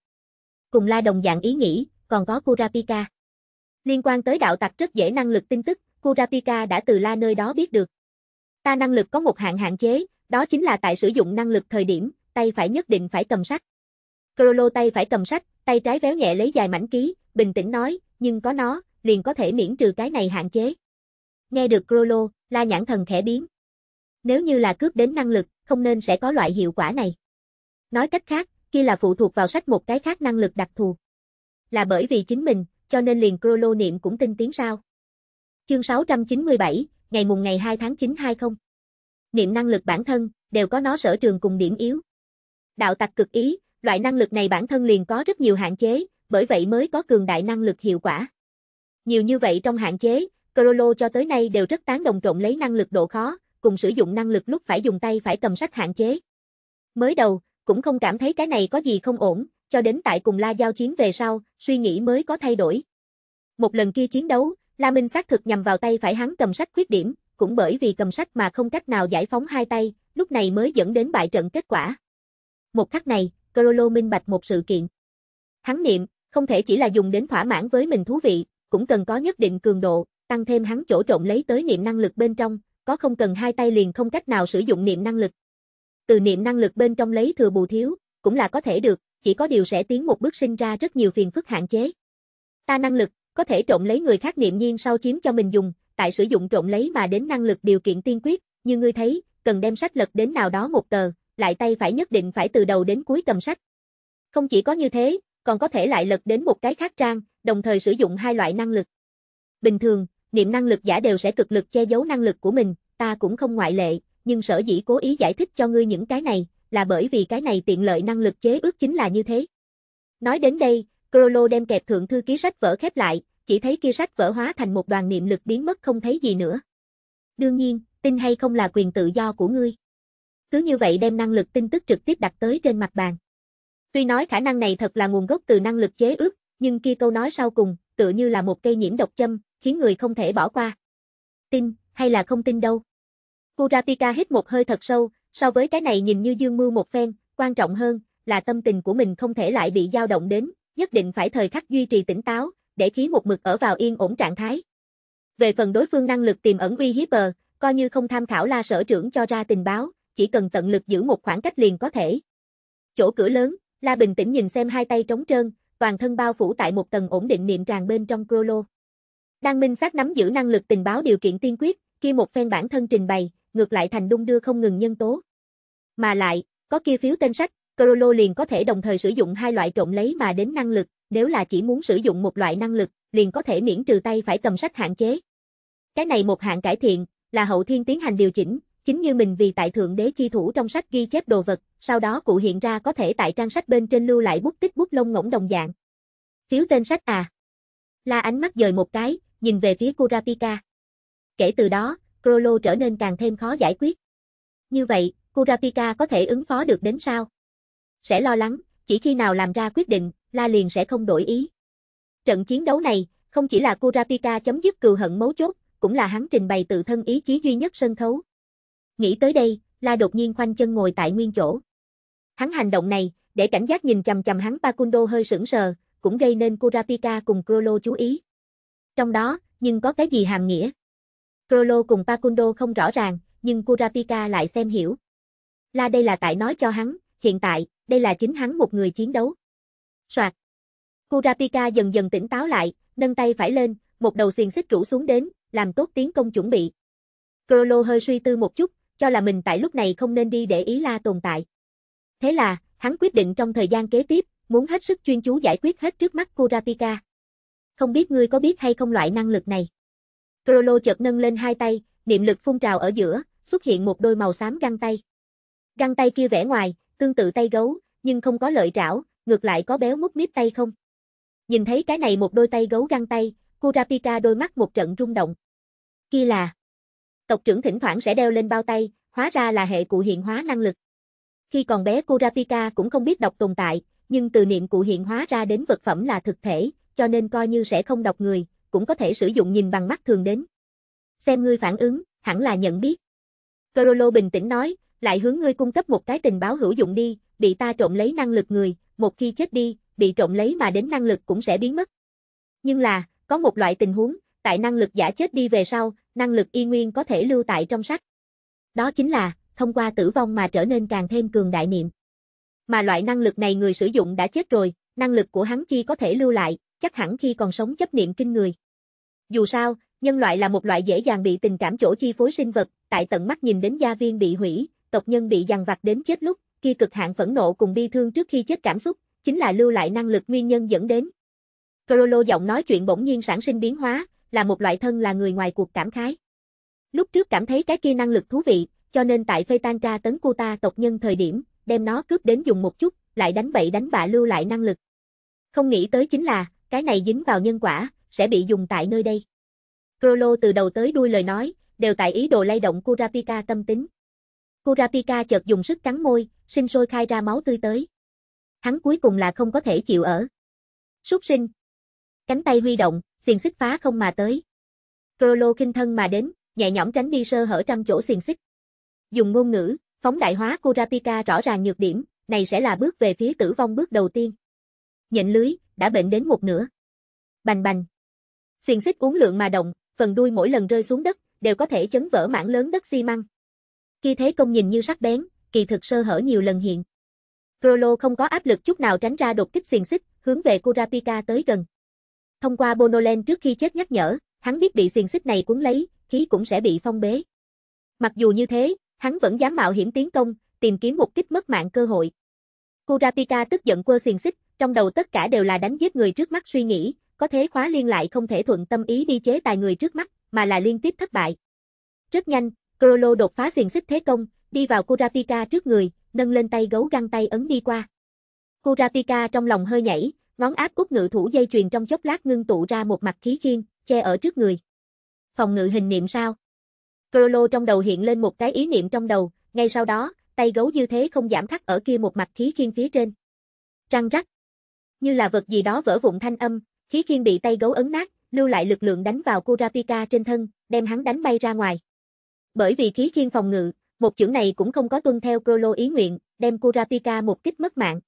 Cùng la đồng dạng ý nghĩ, còn có Kurapika. Liên quan tới đạo tặc rất dễ năng lực tin tức, Kurapika đã từ la nơi đó biết được. Ta năng lực có một hạn hạn chế, đó chính là tại sử dụng năng lực thời điểm, tay phải nhất định phải cầm sách. Crollo tay phải cầm sách, tay trái véo nhẹ lấy dài mảnh ký, bình tĩnh nói, nhưng có nó, liền có thể miễn trừ cái này hạn chế. Nghe được Crollo, la nhãn thần khẽ biến. Nếu như là cướp đến năng lực, không nên sẽ có loại hiệu quả này. Nói cách khác, kia là phụ thuộc vào sách một cái khác năng lực đặc thù. Là bởi vì chính mình, cho nên liền Crollo niệm cũng tinh tiến sao. Chương 697, ngày mùng ngày 2 tháng 9 20. Niệm năng lực bản thân, đều có nó sở trường cùng điểm yếu. Đạo tặc cực ý, loại năng lực này bản thân liền có rất nhiều hạn chế, bởi vậy mới có cường đại năng lực hiệu quả. Nhiều như vậy trong hạn chế, Crollo cho tới nay đều rất tán đồng trộn lấy năng lực độ khó, cùng sử dụng năng lực lúc phải dùng tay phải cầm sách hạn chế. Mới đầu, cũng không cảm thấy cái này có gì không ổn, cho đến tại cùng La giao chiến về sau, suy nghĩ mới có thay đổi. Một lần kia chiến đấu, La Minh xác thực nhằm vào tay phải hắn cầm sách khuyết điểm, cũng bởi vì cầm sách mà không cách nào giải phóng hai tay, lúc này mới dẫn đến bại trận kết quả. Một khắc này, Crollo minh bạch một sự kiện. Hắn niệm, không thể chỉ là dùng đến thỏa mãn với mình thú vị, cũng cần có nhất định cường độ, tăng thêm hắn chỗ trộn lấy tới niệm năng lực bên trong, có không cần hai tay liền không cách nào sử dụng niệm năng lực. Từ niệm năng lực bên trong lấy thừa bù thiếu, cũng là có thể được, chỉ có điều sẽ tiến một bước sinh ra rất nhiều phiền phức hạn chế. Ta năng lực, có thể trộn lấy người khác niệm nhiên sau chiếm cho mình dùng, tại sử dụng trộn lấy mà đến năng lực điều kiện tiên quyết, như ngươi thấy, cần đem sách lật đến nào đó một tờ, lại tay phải nhất định phải từ đầu đến cuối cầm sách. Không chỉ có như thế, còn có thể lại lật đến một cái khác trang, đồng thời sử dụng hai loại năng lực. Bình thường, niệm năng lực giả đều sẽ cực lực che giấu năng lực của mình, ta cũng không ngoại lệ, nhưng sở dĩ cố ý giải thích cho ngươi những cái này, là bởi vì cái này tiện lợi năng lực chế ước chính là như thế. Nói đến đây, Crollo đem kẹp thượng thư ký sách vỡ khép lại, chỉ thấy kia sách vỡ hóa thành một đoàn niệm lực biến mất không thấy gì nữa. Đương nhiên, tin hay không là quyền tự do của ngươi. Cứ như vậy đem năng lực tin tức trực tiếp đặt tới trên mặt bàn. Tuy nói khả năng này thật là nguồn gốc từ năng lực chế ước, nhưng kia câu nói sau cùng, tựa như là một cây nhiễm độc châm, khiến người không thể bỏ qua. Tin, hay là không tin đâu. Kurapika hít một hơi thật sâu, So với cái này nhìn như dương mưu một phen, quan trọng hơn là tâm tình của mình không thể lại bị dao động đến, nhất định phải thời khắc duy trì tỉnh táo, để khí một mực ở vào yên ổn trạng thái. Về phần đối phương năng lực tiềm ẩn uy hiếp bờ, coi như không tham khảo la sở trưởng cho ra tình báo, chỉ cần tận lực giữ một khoảng cách liền có thể. Chỗ cửa lớn, La bình tĩnh nhìn xem hai tay trống trơn, toàn thân bao phủ tại một tầng ổn định niệm tràn bên trong Crollo. Đang minh xác nắm giữ năng lực tình báo điều kiện tiên quyết, kia một phen bản thân trình bày, ngược lại thành đung đưa không ngừng nhân tố. Mà lại, có kia phiếu tên sách, Crollo liền có thể đồng thời sử dụng hai loại trộn lấy mà đến năng lực, nếu là chỉ muốn sử dụng một loại năng lực, liền có thể miễn trừ tay phải cầm sách hạn chế. Cái này một hạng cải thiện, là hậu thiên tiến hành điều chỉnh, chính như mình vì tại thượng đế chi thủ trong sách ghi chép đồ vật, sau đó cụ hiện ra có thể tại trang sách bên trên lưu lại bút tích bút lông ngỗng đồng dạng. Phiếu tên sách à. La ánh mắt dời một cái, nhìn về phía Kurapika. Kể từ đó, Crollo trở nên càng thêm khó giải quyết. Như vậy, Kurapika có thể ứng phó được đến sao? Sẽ lo lắng, chỉ khi nào làm ra quyết định, La liền sẽ không đổi ý. Trận chiến đấu này, không chỉ là Kurapika chấm dứt cừu hận mấu chốt, cũng là hắn trình bày tự thân ý chí duy nhất sân khấu. Nghĩ tới đây, La đột nhiên khoanh chân ngồi tại nguyên chỗ. Hắn hành động này, để cảnh giác nhìn chầm chầm hắn Pakundo hơi sững sờ, cũng gây nên Kurapika cùng Crollo chú ý. Trong đó, nhưng có cái gì hàm nghĩa? Krolo cùng Pacundo không rõ ràng, nhưng Kurapika lại xem hiểu. La đây là tại nói cho hắn, hiện tại, đây là chính hắn một người chiến đấu. Soạt. Kurapika dần dần tỉnh táo lại, nâng tay phải lên, một đầu xiềng xích rủ xuống đến, làm tốt tiến công chuẩn bị. Krolo hơi suy tư một chút, cho là mình tại lúc này không nên đi để ý La tồn tại. Thế là, hắn quyết định trong thời gian kế tiếp, muốn hết sức chuyên chú giải quyết hết trước mắt Kurapika. Không biết ngươi có biết hay không loại năng lực này? Trollo chợt nâng lên hai tay, niệm lực phun trào ở giữa, xuất hiện một đôi màu xám găng tay. Găng tay kia vẻ ngoài, tương tự tay gấu, nhưng không có lợi trảo, ngược lại có béo mút miếp tay không. Nhìn thấy cái này một đôi tay gấu găng tay, Kurapika đôi mắt một trận rung động. Kia là Tộc trưởng thỉnh thoảng sẽ đeo lên bao tay, hóa ra là hệ cụ hiện hóa năng lực. Khi còn bé Kurapika cũng không biết đọc tồn tại, nhưng từ niệm cụ hiện hóa ra đến vật phẩm là thực thể, cho nên coi như sẽ không đọc người, cũng có thể sử dụng nhìn bằng mắt thường đến. Xem ngươi phản ứng, hẳn là nhận biết. Corolo bình tĩnh nói, lại hướng ngươi cung cấp một cái tình báo hữu dụng đi, bị ta trộm lấy năng lực người, một khi chết đi, bị trộm lấy mà đến năng lực cũng sẽ biến mất. Nhưng là, có một loại tình huống, tại năng lực giả chết đi về sau, năng lực y nguyên có thể lưu tại trong sách. Đó chính là, thông qua tử vong mà trở nên càng thêm cường đại niệm. Mà loại năng lực này người sử dụng đã chết rồi, năng lực của hắn chi có thể lưu lại, chắc hẳn khi còn sống chấp niệm kinh người. Dù sao, nhân loại là một loại dễ dàng bị tình cảm chỗ chi phối sinh vật, tại tận mắt nhìn đến gia viên bị hủy, tộc nhân bị giằng vặt đến chết lúc, khi cực hạn phẫn nộ cùng bi thương trước khi chết cảm xúc, chính là lưu lại năng lực nguyên nhân dẫn đến. Crollo giọng nói chuyện bỗng nhiên sản sinh biến hóa, là một loại thân là người ngoài cuộc cảm khái. Lúc trước cảm thấy cái kia năng lực thú vị, cho nên tại phê tan tra tấn cô ta tộc nhân thời điểm, đem nó cướp đến dùng một chút, lại đánh bậy đánh bạ lưu lại năng lực. Không nghĩ tới chính là, cái này dính vào nhân quả, sẽ bị dùng tại nơi đây. Crollo từ đầu tới đuôi lời nói, đều tại ý đồ lay động Kurapika tâm tính. Kurapika chợt dùng sức cắn môi, sinh sôi khai ra máu tươi tới. Hắn cuối cùng là không có thể chịu ở. Súc sinh. Cánh tay huy động, xiềng xích phá không mà tới. Crollo kinh thân mà đến, nhẹ nhõm tránh đi sơ hở trăm chỗ xiềng xích. Dùng ngôn ngữ, phóng đại hóa Kurapika rõ ràng nhược điểm, này sẽ là bước về phía tử vong bước đầu tiên. Nhện lưới, đã bệnh đến một nửa. Bành bành xiềng xích uốn lượng mà động, phần đuôi mỗi lần rơi xuống đất, đều có thể chấn vỡ mảng lớn đất xi măng. Khi thế công nhìn như sắc bén, kỳ thực sơ hở nhiều lần hiện. Krolo không có áp lực chút nào tránh ra đột kích xiềng xích, hướng về Kurapika tới gần. Thông qua Bonolen trước khi chết nhắc nhở, hắn biết bị xiềng xích này cuốn lấy, khí cũng sẽ bị phong bế. Mặc dù như thế, hắn vẫn dám mạo hiểm tiến công, tìm kiếm một kích mất mạng cơ hội. Kurapika tức giận quơ xiềng xích, trong đầu tất cả đều là đánh giết người trước mắt suy nghĩ, có thế khóa liên lại không thể thuận tâm ý đi chế tài người trước mắt, mà là liên tiếp thất bại. Rất nhanh, Crollo đột phá xiềng xích thế công, đi vào Kurapika trước người, nâng lên tay gấu găng tay ấn đi qua. Kurapika trong lòng hơi nhảy, ngón áp út ngự thủ dây chuyền trong chốc lát ngưng tụ ra một mặt khí khiên, che ở trước người. Phòng ngự hình niệm sao? Crollo trong đầu hiện lên một cái ý niệm trong đầu, ngay sau đó, tay gấu như thế không giảm khắc ở kia một mặt khí khiên phía trên. Răng rắc. Như là vật gì đó vỡ vụn thanh âm, Khí khiên bị tay gấu ấn nát, lưu lại lực lượng đánh vào Kurapika trên thân, đem hắn đánh bay ra ngoài. Bởi vì khí khiên phòng ngự, một chưởng này cũng không có tuân theo Crollo ý nguyện, đem Kurapika một kích mất mạng.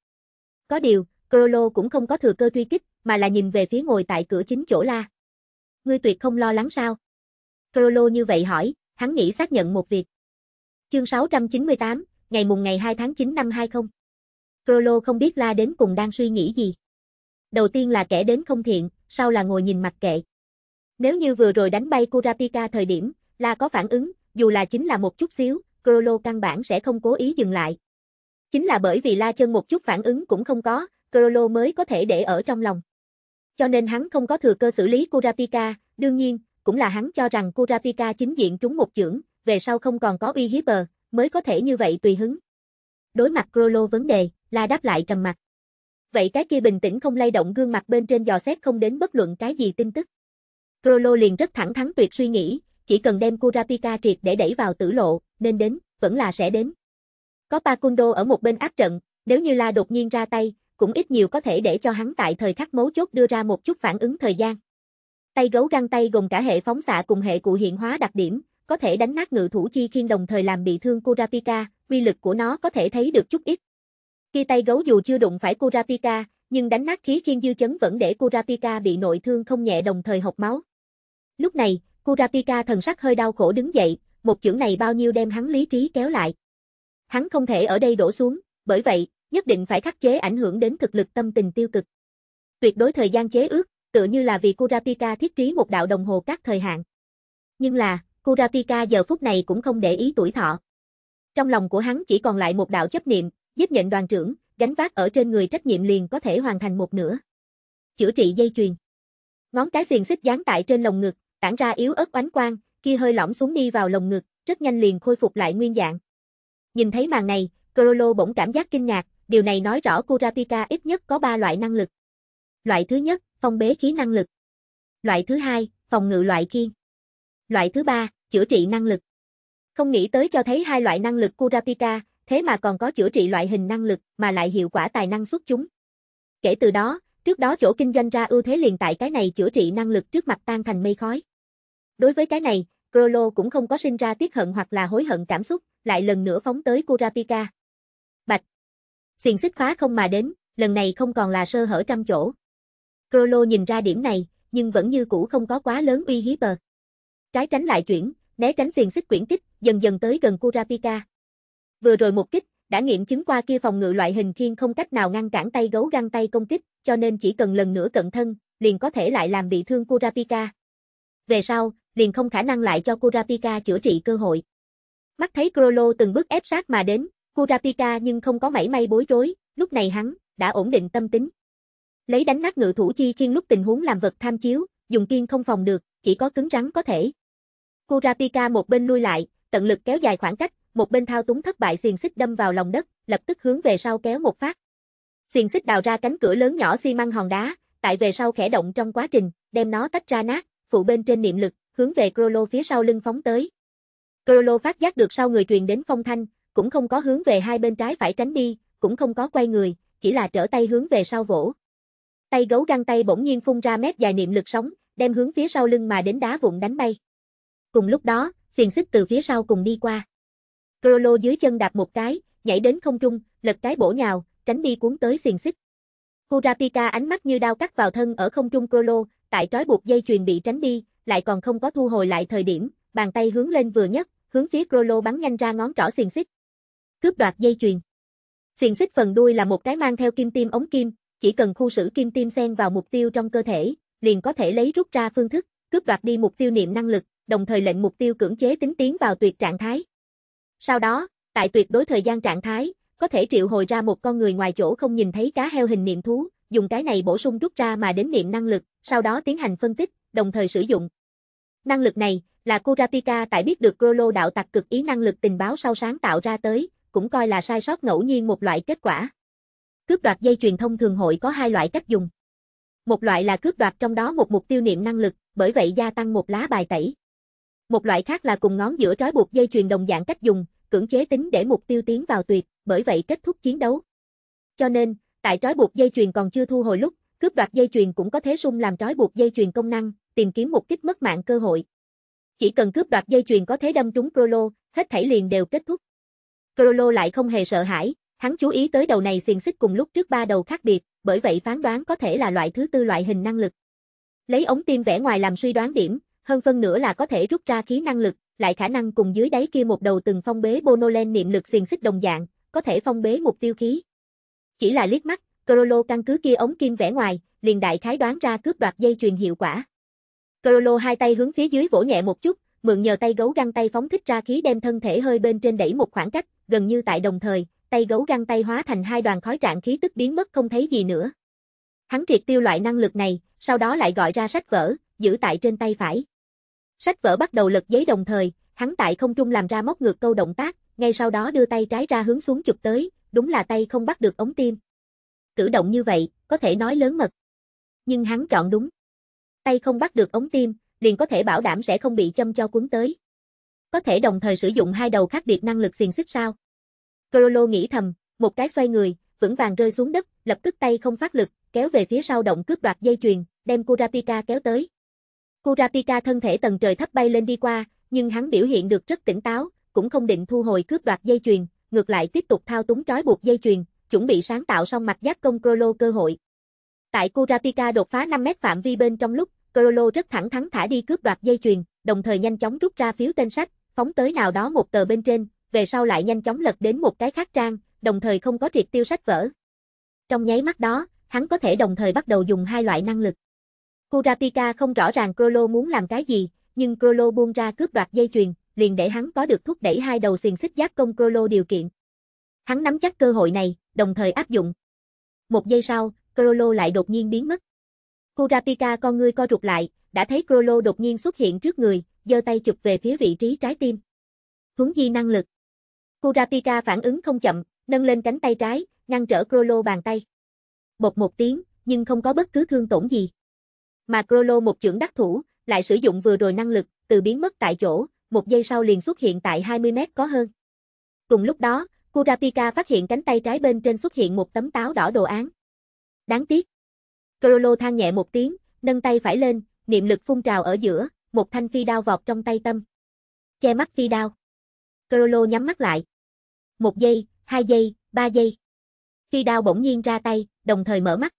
Có điều, Crollo cũng không có thừa cơ truy kích, mà là nhìn về phía ngồi tại cửa chính chỗ la. Ngươi tuyệt không lo lắng sao? Crollo như vậy hỏi, hắn nghĩ xác nhận một việc. Chương 698, ngày mùng ngày 2 tháng 9 năm 20. Crollo không biết la đến cùng đang suy nghĩ gì đầu tiên là kẻ đến không thiện, sau là ngồi nhìn mặc kệ. Nếu như vừa rồi đánh bay Kurapika thời điểm, là có phản ứng, dù là chính là một chút xíu, Crollo căn bản sẽ không cố ý dừng lại. Chính là bởi vì La Chân một chút phản ứng cũng không có, Crollo mới có thể để ở trong lòng. Cho nên hắn không có thừa cơ xử lý Kurapika, đương nhiên, cũng là hắn cho rằng Kurapika chính diện trúng một chưởng, về sau không còn có uy hiếp bờ, mới có thể như vậy tùy hứng. Đối mặt Crollo vấn đề, La đáp lại trầm mặt vậy cái kia bình tĩnh không lay động gương mặt bên trên dò xét không đến bất luận cái gì tin tức. Crollo liền rất thẳng thắn tuyệt suy nghĩ, chỉ cần đem Kurapika triệt để đẩy vào tử lộ, nên đến, vẫn là sẽ đến. Có Pakundo ở một bên áp trận, nếu như La đột nhiên ra tay, cũng ít nhiều có thể để cho hắn tại thời khắc mấu chốt đưa ra một chút phản ứng thời gian. Tay gấu găng tay gồm cả hệ phóng xạ cùng hệ cụ hiện hóa đặc điểm, có thể đánh nát ngự thủ chi khiên đồng thời làm bị thương Kurapika, Quy lực của nó có thể thấy được chút ít. Khi tay gấu dù chưa đụng phải Kurapika, nhưng đánh nát khí khiên dư chấn vẫn để Kurapika bị nội thương không nhẹ đồng thời hộc máu. Lúc này, Kurapika thần sắc hơi đau khổ đứng dậy, một chưởng này bao nhiêu đem hắn lý trí kéo lại. Hắn không thể ở đây đổ xuống, bởi vậy, nhất định phải khắc chế ảnh hưởng đến thực lực tâm tình tiêu cực. Tuyệt đối thời gian chế ước, tựa như là vì Kurapika thiết trí một đạo đồng hồ các thời hạn. Nhưng là, Kurapika giờ phút này cũng không để ý tuổi thọ. Trong lòng của hắn chỉ còn lại một đạo chấp niệm, Giúp nhận đoàn trưởng, gánh vác ở trên người trách nhiệm liền có thể hoàn thành một nửa. Chữa trị dây chuyền. Ngón cái xiềng xích dán tại trên lồng ngực, tản ra yếu ớt oánh quang, kia hơi lỏng xuống đi vào lồng ngực, rất nhanh liền khôi phục lại nguyên dạng. Nhìn thấy màn này, Crollo bỗng cảm giác kinh ngạc, điều này nói rõ Kurapika ít nhất có 3 loại năng lực. Loại thứ nhất, phong bế khí năng lực. Loại thứ hai, phòng ngự loại kiên. Loại thứ ba, chữa trị năng lực. Không nghĩ tới cho thấy hai loại năng lực Kurapika, thế mà còn có chữa trị loại hình năng lực mà lại hiệu quả tài năng xuất chúng. Kể từ đó, trước đó chỗ kinh doanh ra ưu thế liền tại cái này chữa trị năng lực trước mặt tan thành mây khói. Đối với cái này, Grolo cũng không có sinh ra tiếc hận hoặc là hối hận cảm xúc, lại lần nữa phóng tới Kurapika. Bạch. Xiền xích phá không mà đến, lần này không còn là sơ hở trăm chỗ. Grolo nhìn ra điểm này, nhưng vẫn như cũ không có quá lớn uy hiếp bờ. Trái tránh lại chuyển, né tránh xiền xích quyển kích, dần dần tới gần Kurapika. Vừa rồi một kích, đã nghiệm chứng qua kia phòng ngự loại hình khiên không cách nào ngăn cản tay gấu găng tay công kích, cho nên chỉ cần lần nữa cận thân, liền có thể lại làm bị thương Kurapika. Về sau, liền không khả năng lại cho Kurapika chữa trị cơ hội. Mắt thấy Crollo từng bước ép sát mà đến, Kurapika nhưng không có mảy may bối rối, lúc này hắn, đã ổn định tâm tính. Lấy đánh nát ngự thủ chi khiên lúc tình huống làm vật tham chiếu, dùng kiên không phòng được, chỉ có cứng rắn có thể. Kurapika một bên lui lại, tận lực kéo dài khoảng cách, một bên thao túng thất bại xiềng xích đâm vào lòng đất, lập tức hướng về sau kéo một phát. Xiềng xích đào ra cánh cửa lớn nhỏ xi măng hòn đá, tại về sau khẽ động trong quá trình, đem nó tách ra nát, phụ bên trên niệm lực, hướng về Crollo phía sau lưng phóng tới. Crollo phát giác được sau người truyền đến phong thanh, cũng không có hướng về hai bên trái phải tránh đi, cũng không có quay người, chỉ là trở tay hướng về sau vỗ. Tay gấu găng tay bỗng nhiên phun ra mét dài niệm lực sóng, đem hướng phía sau lưng mà đến đá vụn đánh bay. Cùng lúc đó, xiềng xích từ phía sau cùng đi qua. Crollo dưới chân đạp một cái, nhảy đến không trung, lật cái bổ nhào, tránh đi cuốn tới xiềng xích. Kurapika ánh mắt như đao cắt vào thân ở không trung Crollo, tại trói buộc dây chuyền bị tránh đi, lại còn không có thu hồi lại thời điểm, bàn tay hướng lên vừa nhất, hướng phía Crollo bắn nhanh ra ngón trỏ xiềng xích. Cướp đoạt dây chuyền. Xiềng xích phần đuôi là một cái mang theo kim tiêm ống kim, chỉ cần khu sử kim tiêm xen vào mục tiêu trong cơ thể, liền có thể lấy rút ra phương thức, cướp đoạt đi mục tiêu niệm năng lực, đồng thời lệnh mục tiêu cưỡng chế tính tiến vào tuyệt trạng thái. Sau đó, tại tuyệt đối thời gian trạng thái, có thể triệu hồi ra một con người ngoài chỗ không nhìn thấy cá heo hình niệm thú, dùng cái này bổ sung rút ra mà đến niệm năng lực, sau đó tiến hành phân tích, đồng thời sử dụng. Năng lực này là Kurapika tại biết được Grolo đạo tặc cực ý năng lực tình báo sau sáng tạo ra tới, cũng coi là sai sót ngẫu nhiên một loại kết quả. Cướp đoạt dây truyền thông thường hội có hai loại cách dùng. Một loại là cướp đoạt trong đó một mục tiêu niệm năng lực, bởi vậy gia tăng một lá bài tẩy. Một loại khác là cùng ngón giữa trói buộc dây chuyền đồng dạng cách dùng, cưỡng chế tính để mục tiêu tiến vào tuyệt, bởi vậy kết thúc chiến đấu. Cho nên, tại trói buộc dây chuyền còn chưa thu hồi lúc, cướp đoạt dây chuyền cũng có thế sung làm trói buộc dây chuyền công năng, tìm kiếm một kích mất mạng cơ hội. Chỉ cần cướp đoạt dây chuyền có thế đâm trúng Prolo, hết thảy liền đều kết thúc. Prolo lại không hề sợ hãi, hắn chú ý tới đầu này xiềng xích cùng lúc trước ba đầu khác biệt, bởi vậy phán đoán có thể là loại thứ tư loại hình năng lực. Lấy ống tim vẽ ngoài làm suy đoán điểm, hơn phân nữa là có thể rút ra khí năng lực, lại khả năng cùng dưới đáy kia một đầu từng phong bế Bonolen niệm lực xiềng xích đồng dạng, có thể phong bế mục tiêu khí. Chỉ là liếc mắt, Crollo căn cứ kia ống kim vẽ ngoài, liền đại khái đoán ra cướp đoạt dây truyền hiệu quả. Crollo hai tay hướng phía dưới vỗ nhẹ một chút, mượn nhờ tay gấu găng tay phóng thích ra khí đem thân thể hơi bên trên đẩy một khoảng cách, gần như tại đồng thời, tay gấu găng tay hóa thành hai đoàn khói trạng khí tức biến mất không thấy gì nữa. Hắn triệt tiêu loại năng lực này, sau đó lại gọi ra sách vở, giữ tại trên tay phải. Sách vở bắt đầu lật giấy đồng thời, hắn tại không trung làm ra móc ngược câu động tác, ngay sau đó đưa tay trái ra hướng xuống chụp tới, đúng là tay không bắt được ống tim. Cử động như vậy, có thể nói lớn mật. Nhưng hắn chọn đúng. Tay không bắt được ống tim, liền có thể bảo đảm sẽ không bị châm cho cuốn tới. Có thể đồng thời sử dụng hai đầu khác biệt năng lực xiềng xích sao? Crollo nghĩ thầm, một cái xoay người, vững vàng rơi xuống đất, lập tức tay không phát lực, kéo về phía sau động cướp đoạt dây chuyền, đem Kurapika kéo tới. Kurapika thân thể tầng trời thấp bay lên đi qua, nhưng hắn biểu hiện được rất tỉnh táo, cũng không định thu hồi cướp đoạt dây chuyền, ngược lại tiếp tục thao túng trói buộc dây chuyền, chuẩn bị sáng tạo xong mặt giác công Crollo cơ hội. Tại Kurapika đột phá 5 mét phạm vi bên trong lúc, Crollo rất thẳng thắn thả đi cướp đoạt dây chuyền, đồng thời nhanh chóng rút ra phiếu tên sách, phóng tới nào đó một tờ bên trên, về sau lại nhanh chóng lật đến một cái khác trang, đồng thời không có triệt tiêu sách vở. Trong nháy mắt đó, hắn có thể đồng thời bắt đầu dùng hai loại năng lực. Kurapika không rõ ràng Crollo muốn làm cái gì, nhưng Crollo buông ra cướp đoạt dây chuyền, liền để hắn có được thúc đẩy hai đầu xiềng xích giáp công Crollo điều kiện. Hắn nắm chắc cơ hội này, đồng thời áp dụng. Một giây sau, Crollo lại đột nhiên biến mất. Kurapika con ngươi co rụt lại, đã thấy Crollo đột nhiên xuất hiện trước người, giơ tay chụp về phía vị trí trái tim. Thuấn di năng lực. Kurapika phản ứng không chậm, nâng lên cánh tay trái, ngăn trở Crollo bàn tay. Bột một tiếng, nhưng không có bất cứ thương tổn gì. Mà Crollo một trưởng đắc thủ, lại sử dụng vừa rồi năng lực, từ biến mất tại chỗ, một giây sau liền xuất hiện tại 20 mét có hơn. Cùng lúc đó, Kurapika phát hiện cánh tay trái bên trên xuất hiện một tấm táo đỏ đồ án. Đáng tiếc. Crollo than nhẹ một tiếng, nâng tay phải lên, niệm lực phun trào ở giữa, một thanh phi đao vọt trong tay tâm. Che mắt phi đao. Crollo nhắm mắt lại. Một giây, hai giây, ba giây. Phi đao bỗng nhiên ra tay, đồng thời mở mắt.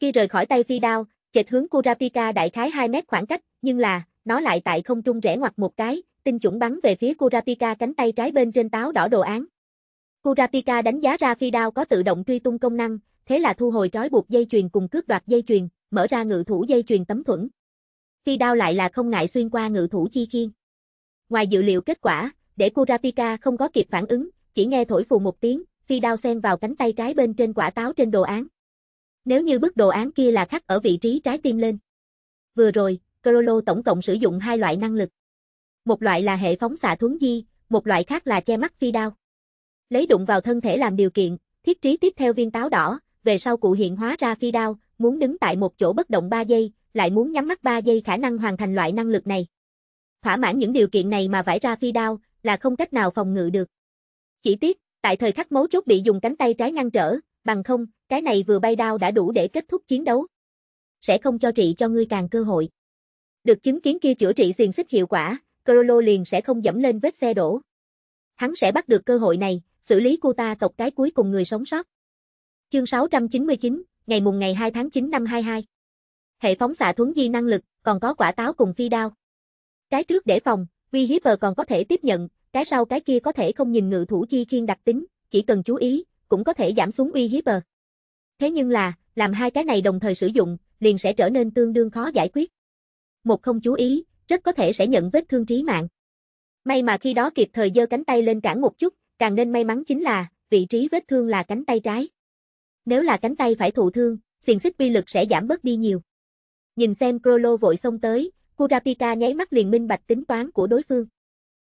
Khi rời khỏi tay phi đao, chệch hướng Kurapika đại khái 2 mét khoảng cách, nhưng là, nó lại tại không trung rẽ ngoặt một cái, tinh chuẩn bắn về phía Kurapika cánh tay trái bên trên táo đỏ đồ án. Kurapika đánh giá ra phi đao có tự động truy tung công năng, thế là thu hồi trói buộc dây chuyền cùng cướp đoạt dây chuyền, mở ra ngự thủ dây chuyền tấm thuẫn. Phi đao lại là không ngại xuyên qua ngự thủ chi khiên. Ngoài dự liệu kết quả, để Kurapika không có kịp phản ứng, chỉ nghe thổi phù một tiếng, phi đao xen vào cánh tay trái bên trên quả táo trên đồ án. Nếu như bức đồ án kia là khắc ở vị trí trái tim lên. Vừa rồi, Crollo tổng cộng sử dụng hai loại năng lực. Một loại là hệ phóng xạ thuấn di, một loại khác là che mắt phi đao. Lấy đụng vào thân thể làm điều kiện, thiết trí tiếp theo viên táo đỏ, về sau cụ hiện hóa ra phi đao, muốn đứng tại một chỗ bất động 3 giây, lại muốn nhắm mắt 3 giây khả năng hoàn thành loại năng lực này. Thỏa mãn những điều kiện này mà vải ra phi đao, là không cách nào phòng ngự được. Chỉ tiếc, tại thời khắc mấu chốt bị dùng cánh tay trái ngăn trở, bằng không, cái này vừa bay đao đã đủ để kết thúc chiến đấu. Sẽ không cho trị cho ngươi càng cơ hội. Được chứng kiến kia chữa trị xiềng xích hiệu quả, Crollo liền sẽ không dẫm lên vết xe đổ. Hắn sẽ bắt được cơ hội này, xử lý cô ta tộc cái cuối cùng người sống sót. Chương 699, ngày mùng ngày 2 tháng 9 năm 22. Hệ phóng xạ thuấn di năng lực, còn có quả táo cùng phi đao. Cái trước để phòng, vi hiếp còn có thể tiếp nhận, cái sau cái kia có thể không nhìn ngự thủ chi khiên đặc tính, chỉ cần chú ý, cũng có thể giảm xuống uy hiếp bờ. Thế nhưng là, làm hai cái này đồng thời sử dụng, liền sẽ trở nên tương đương khó giải quyết. Một không chú ý, rất có thể sẽ nhận vết thương trí mạng. May mà khi đó kịp thời giơ cánh tay lên cản một chút, càng nên may mắn chính là, vị trí vết thương là cánh tay trái. Nếu là cánh tay phải thụ thương, xiềng xích uy lực sẽ giảm bớt đi nhiều. Nhìn xem Crollo vội xông tới, Kurapika nháy mắt liền minh bạch tính toán của đối phương.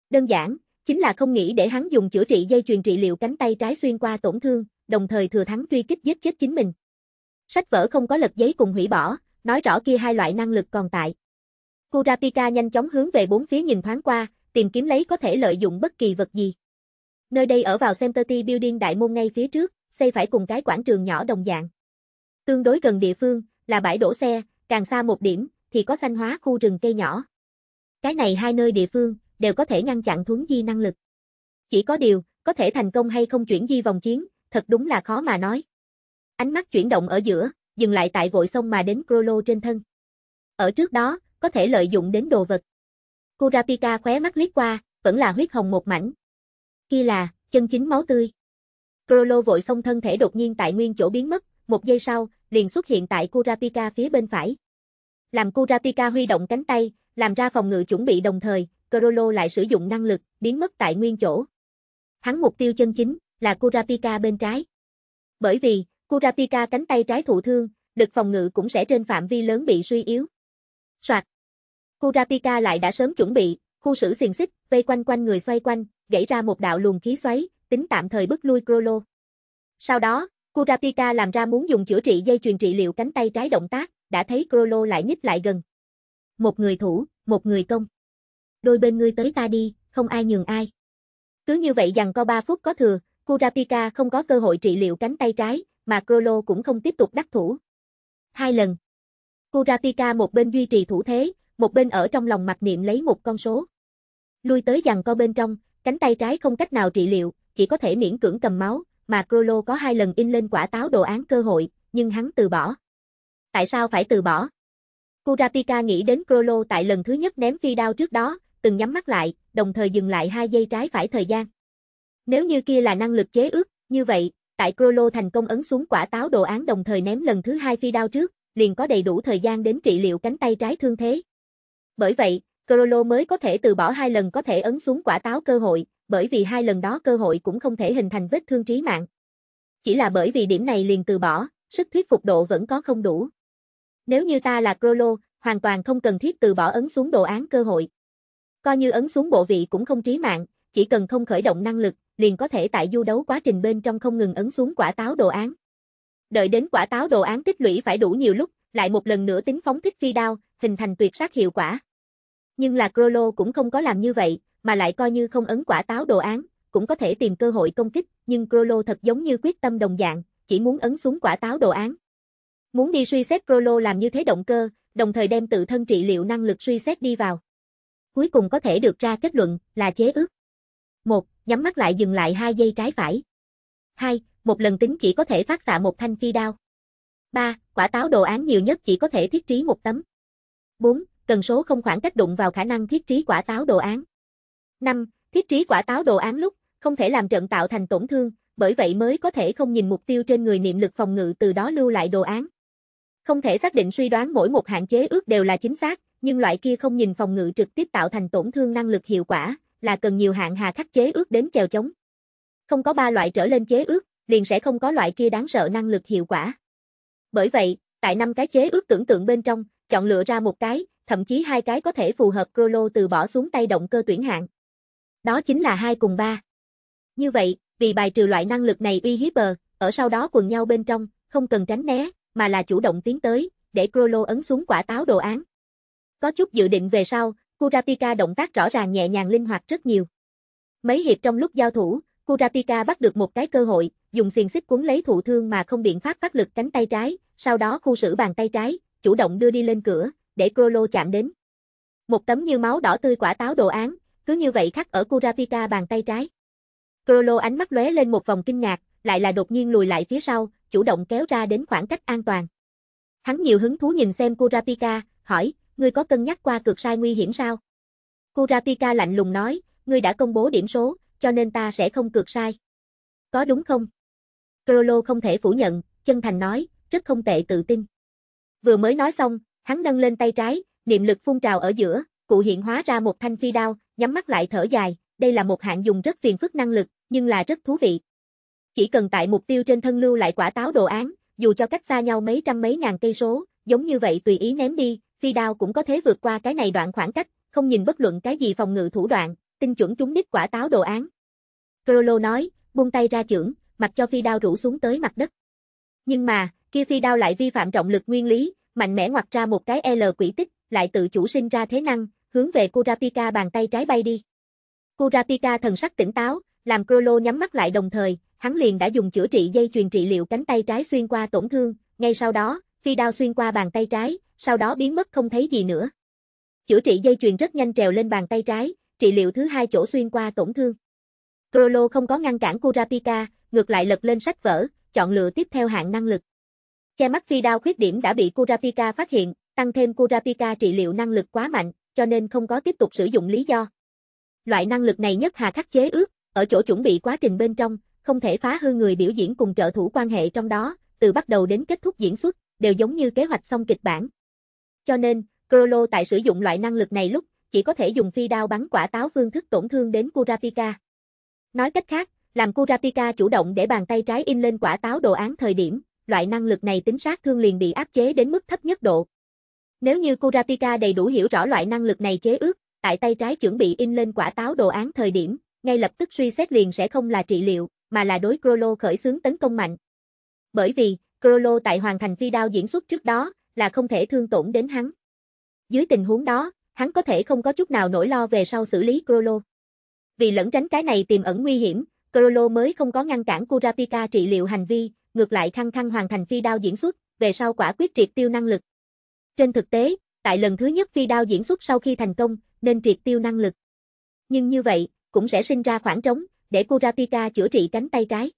Đơn giản, chính là không nghĩ để hắn dùng chữa trị dây chuyền trị liệu cánh tay trái xuyên qua tổn thương, đồng thời thừa thắng truy kích giết chết chính mình. Sách vở không có lật giấy cùng hủy bỏ, nói rõ kia hai loại năng lực còn tại. Kurapika nhanh chóng hướng về bốn phía nhìn thoáng qua, tìm kiếm lấy có thể lợi dụng bất kỳ vật gì. Nơi đây ở vào Center T Building đại môn ngay phía trước, xây phải cùng cái quảng trường nhỏ đồng dạng. Tương đối gần địa phương là bãi đổ xe, càng xa một điểm thì có xanh hóa khu rừng cây nhỏ. Cái này hai nơi địa phương đều có thể ngăn chặn thuấn di năng lực. Chỉ có điều, có thể thành công hay không chuyển di vòng chiến, thật đúng là khó mà nói. Ánh mắt chuyển động ở giữa, dừng lại tại vội sông mà đến Crollo trên thân. Ở trước đó, có thể lợi dụng đến đồ vật. Kurapika khóe mắt liếc qua, vẫn là huyết hồng một mảnh. Kia là, chân chính máu tươi. Crollo vội sông thân thể đột nhiên tại nguyên chỗ biến mất, một giây sau, liền xuất hiện tại Kurapika phía bên phải. Làm Kurapika huy động cánh tay, làm ra phòng ngự chuẩn bị đồng thời, Crollo lại sử dụng năng lực, biến mất tại nguyên chỗ. Hắn mục tiêu chân chính, là Kurapika bên trái. Bởi vì, Kurapika cánh tay trái thụ thương, lực phòng ngự cũng sẽ trên phạm vi lớn bị suy yếu. Soạt. Kurapika lại đã sớm chuẩn bị, khu sử xiềng xích, vây quanh quanh người xoay quanh, gãy ra một đạo luồng khí xoáy, tính tạm thời bức lui Crollo. Sau đó, Kurapika làm ra muốn dùng chữa trị dây chuyền trị liệu cánh tay trái động tác, đã thấy Crollo lại nhích lại gần. Một người thủ, một người công đôi bên ngươi tới ta đi, không ai nhường ai. Cứ như vậy dằn co 3 phút có thừa, Kurapika không có cơ hội trị liệu cánh tay trái, mà Crollo cũng không tiếp tục đắc thủ. Hai lần. Kurapika một bên duy trì thủ thế, một bên ở trong lòng mặc niệm lấy một con số. Lui tới dằn co bên trong, cánh tay trái không cách nào trị liệu, chỉ có thể miễn cưỡng cầm máu, mà Crollo có hai lần in lên quả táo đồ án cơ hội, nhưng hắn từ bỏ. Tại sao phải từ bỏ? Kurapika nghĩ đến Crollo tại lần thứ nhất ném phi đao trước đó, từng nhắm mắt lại, đồng thời dừng lại hai giây trái phải thời gian. Nếu như kia là năng lực chế ước, như vậy, tại Crollo thành công ấn xuống quả táo đồ án đồng thời ném lần thứ hai phi đao trước, liền có đầy đủ thời gian đến trị liệu cánh tay trái thương thế. Bởi vậy, Crollo mới có thể từ bỏ hai lần có thể ấn xuống quả táo cơ hội, bởi vì hai lần đó cơ hội cũng không thể hình thành vết thương trí mạng. Chỉ là bởi vì điểm này liền từ bỏ, sức thuyết phục độ vẫn có không đủ. Nếu như ta là Crollo, hoàn toàn không cần thiết từ bỏ ấn xuống đồ án cơ hội. Coi như ấn xuống bộ vị cũng không trí mạng, chỉ cần không khởi động năng lực, liền có thể tại du đấu quá trình bên trong không ngừng ấn xuống quả táo đồ án. Đợi đến quả táo đồ án tích lũy phải đủ nhiều lúc, lại một lần nữa tính phóng thích phi đao, hình thành tuyệt sát hiệu quả. Nhưng là Crollo cũng không có làm như vậy, mà lại coi như không ấn quả táo đồ án, cũng có thể tìm cơ hội công kích, nhưng Crollo thật giống như quyết tâm đồng dạng, chỉ muốn ấn xuống quả táo đồ án. Muốn đi suy xét Crollo làm như thế động cơ, đồng thời đem tự thân trị liệu năng lực suy xét đi vào cuối cùng có thể được ra kết luận là chế ước. một Nhắm mắt lại dừng lại 2 giây trái phải. 2. Một lần tính chỉ có thể phát xạ một thanh phi đao. 3. Quả táo đồ án nhiều nhất chỉ có thể thiết trí một tấm. 4. Cần số không khoảng cách đụng vào khả năng thiết trí quả táo đồ án. 5. Thiết trí quả táo đồ án lúc, không thể làm trận tạo thành tổn thương, bởi vậy mới có thể không nhìn mục tiêu trên người niệm lực phòng ngự từ đó lưu lại đồ án. Không thể xác định suy đoán mỗi một hạn chế ước đều là chính xác, nhưng loại kia không nhìn phòng ngự trực tiếp tạo thành tổn thương năng lực hiệu quả, là cần nhiều hạng hà khắc chế ước đến chèo chống. Không có ba loại trở lên chế ước, liền sẽ không có loại kia đáng sợ năng lực hiệu quả. Bởi vậy, tại năm cái chế ước tưởng tượng bên trong, chọn lựa ra một cái, thậm chí hai cái có thể phù hợp Crollo từ bỏ xuống tay động cơ tuyển hạng. Đó chính là hai cùng ba. Như vậy, vì bài trừ loại năng lực này uy hiếp bờ, ở sau đó quần nhau bên trong, không cần tránh né, mà là chủ động tiến tới, để Crollo ấn xuống quả táo đồ án. Có chút dự định về sau, Kurapika động tác rõ ràng nhẹ nhàng linh hoạt rất nhiều. Mấy hiệp trong lúc giao thủ, Kurapika bắt được một cái cơ hội, dùng xiềng xích cuốn lấy thụ thương mà không biện pháp phát lực cánh tay trái, sau đó khu sử bàn tay trái, chủ động đưa đi lên cửa, để Crollo chạm đến. Một tấm như máu đỏ tươi quả táo đồ án, cứ như vậy khắc ở Kurapika bàn tay trái. Crollo ánh mắt lóe lên một vòng kinh ngạc, lại là đột nhiên lùi lại phía sau, chủ động kéo ra đến khoảng cách an toàn. Hắn nhiều hứng thú nhìn xem Kurapika, hỏi, ngươi có cân nhắc qua cược sai nguy hiểm sao? Kurapika lạnh lùng nói, ngươi đã công bố điểm số, cho nên ta sẽ không cược sai. Có đúng không? Crollo không thể phủ nhận, chân thành nói, rất không tệ tự tin. Vừa mới nói xong, hắn nâng lên tay trái, niệm lực phun trào ở giữa, cụ hiện hóa ra một thanh phi đao, nhắm mắt lại thở dài, đây là một hạng dùng rất phiền phức năng lực, nhưng là rất thú vị. Chỉ cần tại mục tiêu trên thân lưu lại quả táo đồ án, dù cho cách xa nhau mấy trăm mấy ngàn cây số, giống như vậy tùy ý ném đi, phi đao cũng có thế vượt qua cái này đoạn khoảng cách, không nhìn bất luận cái gì phòng ngự thủ đoạn, tinh chuẩn trúng đích quả táo đồ án. Crollo nói, buông tay ra chưởng, mặc cho phi đao rủ xuống tới mặt đất. Nhưng mà, kia phi đao lại vi phạm trọng lực nguyên lý, mạnh mẽ ngoặt ra một cái L quỷ tích, lại tự chủ sinh ra thế năng, hướng về Kurapika bàn tay trái bay đi. Kurapika thần sắc tỉnh táo, làm Crollo nhắm mắt lại đồng thời, hắn liền đã dùng chữa trị dây chuyền trị liệu cánh tay trái xuyên qua tổn thương, ngay sau đó, phi đao xuyên qua bàn tay trái, sau đó biến mất không thấy gì nữa. Chữa trị dây chuyền rất nhanh trèo lên bàn tay trái, trị liệu thứ hai chỗ xuyên qua tổn thương. Crollo không có ngăn cản Kurapika, ngược lại lật lên sách vở, chọn lựa tiếp theo hạng năng lực. Che mắt phi đao khuyết điểm đã bị Kurapika phát hiện, tăng thêm Kurapika trị liệu năng lực quá mạnh, cho nên không có tiếp tục sử dụng lý do. Loại năng lực này nhất hà khắc chế ước, ở chỗ chuẩn bị quá trình bên trong, không thể phá hư người biểu diễn cùng trợ thủ quan hệ trong đó, từ bắt đầu đến kết thúc diễn xuất, đều giống như kế hoạch xong kịch bản. Cho nên, Crollo tại sử dụng loại năng lực này lúc, chỉ có thể dùng phi đao bắn quả táo phương thức tổn thương đến Kurapika. Nói cách khác, làm Kurapika chủ động để bàn tay trái in lên quả táo đồ án thời điểm, loại năng lực này tính sát thương liền bị áp chế đến mức thấp nhất độ. Nếu như Kurapika đầy đủ hiểu rõ loại năng lực này chế ước, tại tay trái chuẩn bị in lên quả táo đồ án thời điểm, ngay lập tức suy xét liền sẽ không là trị liệu, mà là đối Crollo khởi xướng tấn công mạnh. Bởi vì, Crollo tại hoàn thành phi đao diễn xuất trước đó, là không thể thương tổn đến hắn. Dưới tình huống đó, hắn có thể không có chút nào nỗi lo về sau xử lý Crollo. Vì lẫn tránh cái này tiềm ẩn nguy hiểm, Crollo mới không có ngăn cản Kurapika trị liệu hành vi, ngược lại khăng khăng hoàn thành phi đao diễn xuất, về sau quả quyết triệt tiêu năng lực. Trên thực tế, tại lần thứ nhất phi đao diễn xuất sau khi thành công, nên triệt tiêu năng lực. Nhưng như vậy, cũng sẽ sinh ra khoảng trống, để Kurapika chữa trị cánh tay trái.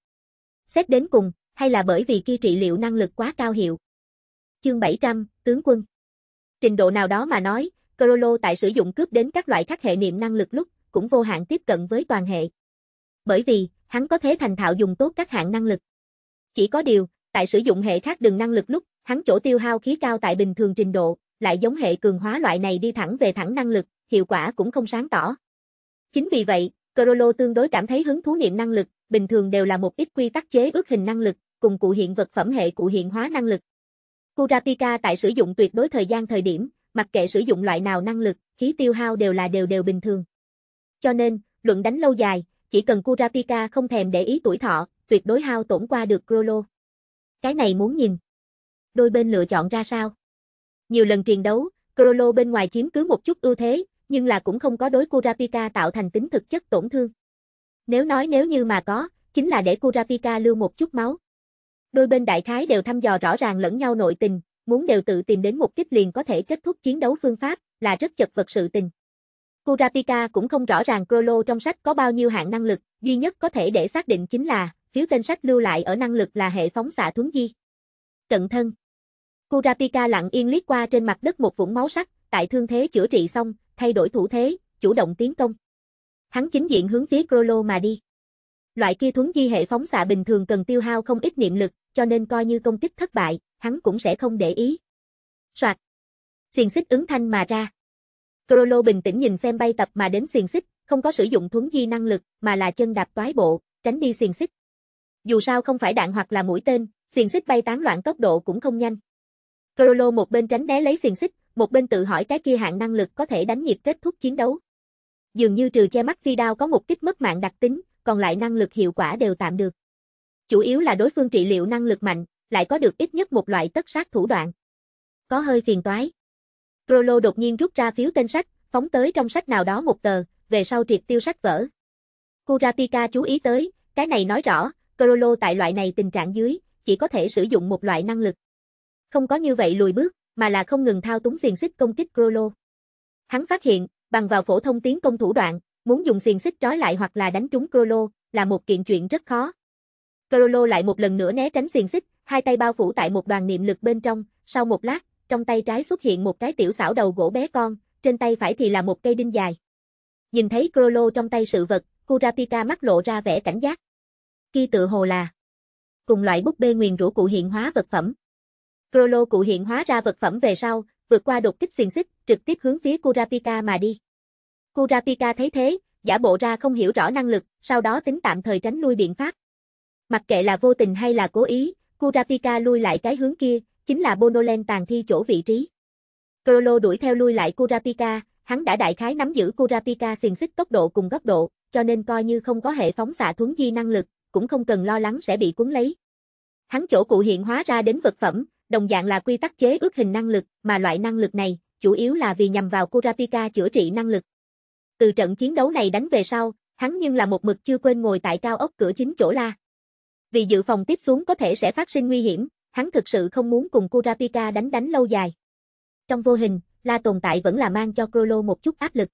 Xét đến cùng, hay là bởi vì kia trị liệu năng lực quá cao hiệu. Chương 700, Tướng quân Trình độ nào đó mà nói, Corolo tại sử dụng cướp đến các loại các hệ niệm năng lực lúc, cũng vô hạn tiếp cận với toàn hệ. Bởi vì, hắn có thế thành thạo dùng tốt các hạng năng lực. Chỉ có điều, tại sử dụng hệ khác đừng năng lực lúc, hắn chỗ tiêu hao khí cao tại bình thường trình độ, lại giống hệ cường hóa loại này đi thẳng về thẳng năng lực, hiệu quả cũng không sáng tỏ. Chính vì vậy, Corolo tương đối cảm thấy hứng thú niệm năng lực, bình thường đều là một ít quy tắc chế ước hình năng lực, cùng cụ hiện vật phẩm hệ cụ hiện hóa năng lực, Kurapika tại sử dụng tuyệt đối thời gian thời điểm, mặc kệ sử dụng loại nào năng lực, khí tiêu hao đều là đều đều bình thường. Cho nên, luận đánh lâu dài, chỉ cần Kurapika không thèm để ý tuổi thọ, tuyệt đối hao tổn qua được Grolo. Cái này muốn nhìn. Đôi bên lựa chọn ra sao? Nhiều lần truyền đấu, Grolo bên ngoài chiếm cứ một chút ưu thế, nhưng là cũng không có đối Kurapika tạo thành tính thực chất tổn thương. Nếu nói nếu như mà có, chính là để Kurapika lưu một chút máu. Đôi bên đại khái đều thăm dò rõ ràng lẫn nhau nội tình, muốn đều tự tìm đến một kích liền có thể kết thúc chiến đấu phương pháp, là rất chật vật sự tình. Kurapika cũng không rõ ràng Crollo trong sách có bao nhiêu hạng năng lực, duy nhất có thể để xác định chính là, phiếu tên sách lưu lại ở năng lực là hệ phóng xạ thuấn di. Cận thân Kurapika lặng yên liếc qua trên mặt đất một vũng máu sắc, tại thương thế chữa trị xong, thay đổi thủ thế, chủ động tiến công. Hắn chính diện hướng phía Crollo mà đi. Loại kia thuấn di hệ phóng xạ bình thường cần tiêu hao không ít niệm lực, cho nên coi như công kích thất bại, hắn cũng sẽ không để ý. Soạt. Xiền xích ứng thanh mà ra. Crollo bình tĩnh nhìn xem bay tập mà đến xiền xích, không có sử dụng thuấn di năng lực, mà là chân đạp toái bộ, tránh đi xiền xích. Dù sao không phải đạn hoặc là mũi tên, xiền xích bay tán loạn tốc độ cũng không nhanh. Crollo một bên tránh né lấy xiền xích, một bên tự hỏi cái kia hạng năng lực có thể đánh nhịp kết thúc chiến đấu. Dường như trừ che mắt phi đao có một kích mất mạng đặc tính, còn lại năng lực hiệu quả đều tạm được chủ yếu là đối phương trị liệu năng lực mạnh, lại có được ít nhất một loại tất sát thủ đoạn. Có hơi phiền toái. Grolo đột nhiên rút ra phiếu tên sách, phóng tới trong sách nào đó một tờ, về sau triệt tiêu sách vỡ. Kurapika chú ý tới, cái này nói rõ, Grolo tại loại này tình trạng dưới, chỉ có thể sử dụng một loại năng lực. Không có như vậy lùi bước, mà là không ngừng thao túng xiềng xích công kích Grolo. Hắn phát hiện, bằng vào phổ thông tiến công thủ đoạn, muốn dùng xiềng xích trói lại hoặc là đánh trúng Grolo, là một kiện chuyện rất khó, Carolo lại một lần nữa né tránh xiềng xích, hai tay bao phủ tại một đoàn niệm lực bên trong, sau một lát, trong tay trái xuất hiện một cái tiểu xảo đầu gỗ bé con, trên tay phải thì là một cây đinh dài. Nhìn thấy Crollo trong tay sự vật, Kurapika mắt lộ ra vẻ cảnh giác. Khi tự hồ là cùng loại búp bê nguyền rũ cụ hiện hóa vật phẩm. Crollo cụ hiện hóa ra vật phẩm về sau, vượt qua đột kích xiềng xích, trực tiếp hướng phía Kurapika mà đi. Kurapika thấy thế, giả bộ ra không hiểu rõ năng lực, sau đó tính tạm thời tránh lui biện pháp. Mặc kệ là vô tình hay là cố ý, Kurapika lui lại cái hướng kia, chính là Bonolen tàn thi chỗ vị trí. Crollo đuổi theo lui lại Kurapika, hắn đã đại khái nắm giữ Kurapika xiềng xích tốc độ cùng góc độ, cho nên coi như không có hệ phóng xạ thuấn di năng lực, cũng không cần lo lắng sẽ bị cuốn lấy. Hắn chỗ cụ hiện hóa ra đến vật phẩm, đồng dạng là quy tắc chế ước hình năng lực, mà loại năng lực này, chủ yếu là vì nhằm vào Kurapika chữa trị năng lực. Từ trận chiến đấu này đánh về sau, hắn nhưng là một mực chưa quên ngồi tại cao ốc cửa chính chỗ la vì dự phòng tiếp xuống có thể sẽ phát sinh nguy hiểm, hắn thực sự không muốn cùng Kurapika đánh đánh lâu dài. Trong vô hình, La tồn tại vẫn là mang cho Crollo một chút áp lực.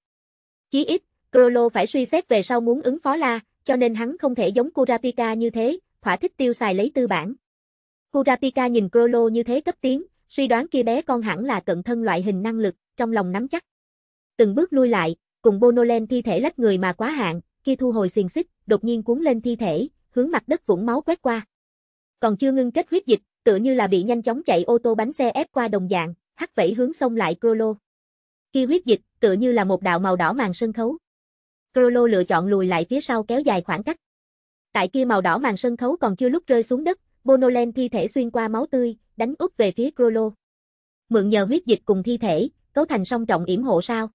Chí ít, Crollo phải suy xét về sau muốn ứng phó La, cho nên hắn không thể giống Kurapika như thế, thỏa thích tiêu xài lấy tư bản. Kurapika nhìn Crollo như thế cấp tiến, suy đoán kia bé con hẳn là cận thân loại hình năng lực, trong lòng nắm chắc. Từng bước lui lại, cùng Bonolen thi thể lách người mà quá hạn, kia thu hồi xiềng xích, đột nhiên cuốn lên thi thể, hướng mặt đất vũng máu quét qua. Còn chưa ngưng kết huyết dịch, tựa như là bị nhanh chóng chạy ô tô bánh xe ép qua đồng dạng, hắc vẫy hướng sông lại Crollo. Khi huyết dịch, tựa như là một đạo màu đỏ màn sân khấu. Crollo lựa chọn lùi lại phía sau kéo dài khoảng cách. Tại kia màu đỏ màn sân khấu còn chưa lúc rơi xuống đất, Bonolen thi thể xuyên qua máu tươi, đánh úp về phía Crollo. Mượn nhờ huyết dịch cùng thi thể, cấu thành song trọng yểm hộ sao?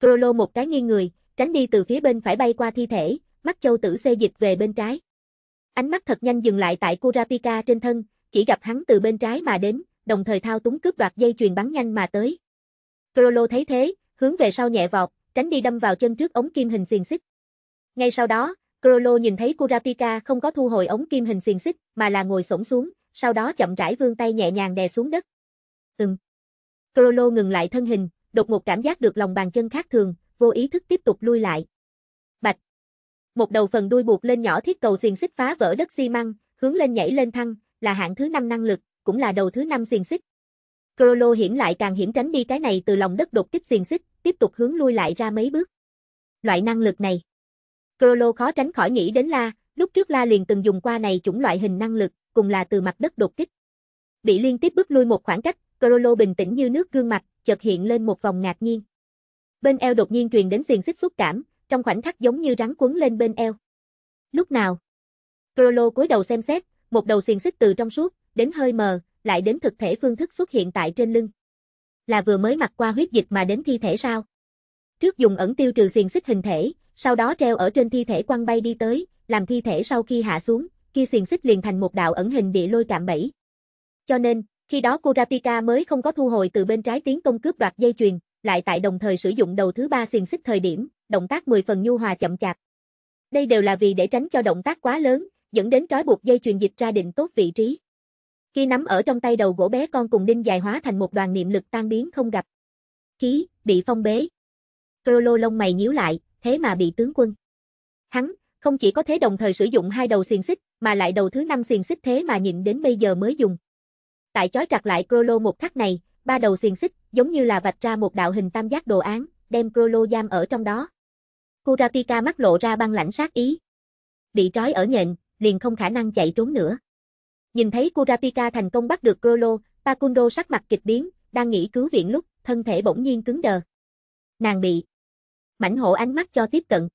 Crollo một cái nghiêng người, tránh đi từ phía bên phải bay qua thi thể, mắt châu tử xê dịch về bên trái. Ánh mắt thật nhanh dừng lại tại Kurapika trên thân, chỉ gặp hắn từ bên trái mà đến, đồng thời thao túng cướp đoạt dây chuyền bắn nhanh mà tới. Crollo thấy thế, hướng về sau nhẹ vọt, tránh đi đâm vào chân trước ống kim hình xiềng xích. Ngay sau đó, Crollo nhìn thấy Kurapika không có thu hồi ống kim hình xiềng xích, mà là ngồi xổm xuống, sau đó chậm rãi vươn tay nhẹ nhàng đè xuống đất. Ừm. Crollo ngừng lại thân hình, đột ngột cảm giác được lòng bàn chân khác thường, vô ý thức tiếp tục lui lại một đầu phần đuôi buộc lên nhỏ thiết cầu xiềng xích phá vỡ đất xi măng, hướng lên nhảy lên thăng, là hạng thứ năm năng lực, cũng là đầu thứ năm xiềng xích. Crollo hiểm lại càng hiểm tránh đi cái này từ lòng đất đột kích xiềng xích, tiếp tục hướng lui lại ra mấy bước. Loại năng lực này. Crollo khó tránh khỏi nghĩ đến La, lúc trước La liền từng dùng qua này chủng loại hình năng lực, cùng là từ mặt đất đột kích. Bị liên tiếp bước lui một khoảng cách, Crollo bình tĩnh như nước gương mặt, chợt hiện lên một vòng ngạc nhiên. Bên eo đột nhiên truyền đến xiềng xích xúc cảm, trong khoảnh khắc giống như rắn quấn lên bên eo. Lúc nào? Crollo cúi đầu xem xét, một đầu xiềng xích từ trong suốt, đến hơi mờ, lại đến thực thể phương thức xuất hiện tại trên lưng. Là vừa mới mặc qua huyết dịch mà đến thi thể sao? Trước dùng ẩn tiêu trừ xiềng xích hình thể, sau đó treo ở trên thi thể quăng bay đi tới, làm thi thể sau khi hạ xuống, kia xiềng xích liền thành một đạo ẩn hình địa lôi cạm bẫy. Cho nên, khi đó Kurapika mới không có thu hồi từ bên trái tiến công cướp đoạt dây chuyền, lại tại đồng thời sử dụng đầu thứ ba xiềng xích thời điểm, động tác 10 phần nhu hòa chậm chạp. Đây đều là vì để tránh cho động tác quá lớn, dẫn đến trói buộc dây truyền dịch ra định tốt vị trí. Khi nắm ở trong tay đầu gỗ bé con cùng đinh dài hóa thành một đoàn niệm lực tan biến không gặp. Khí, bị phong bế. Crollo lông mày nhíu lại, thế mà bị tướng quân. Hắn, không chỉ có thế đồng thời sử dụng hai đầu xiềng xích, mà lại đầu thứ năm xiềng xích thế mà nhịn đến bây giờ mới dùng. Tại chói chặt lại Crollo một khắc này, ba đầu xiềng xích, giống như là vạch ra một đạo hình tam giác đồ án, đem Crollo giam ở trong đó. Kurapika mắt lộ ra băng lãnh sát ý. Bị trói ở nhện, liền không khả năng chạy trốn nữa. Nhìn thấy Kurapika thành công bắt được Rolo, Pakundo sắc mặt kịch biến, đang nghĩ cứu viện lúc, thân thể bỗng nhiên cứng đờ. Nàng bị mảnh hổ ánh mắt cho tiếp cận.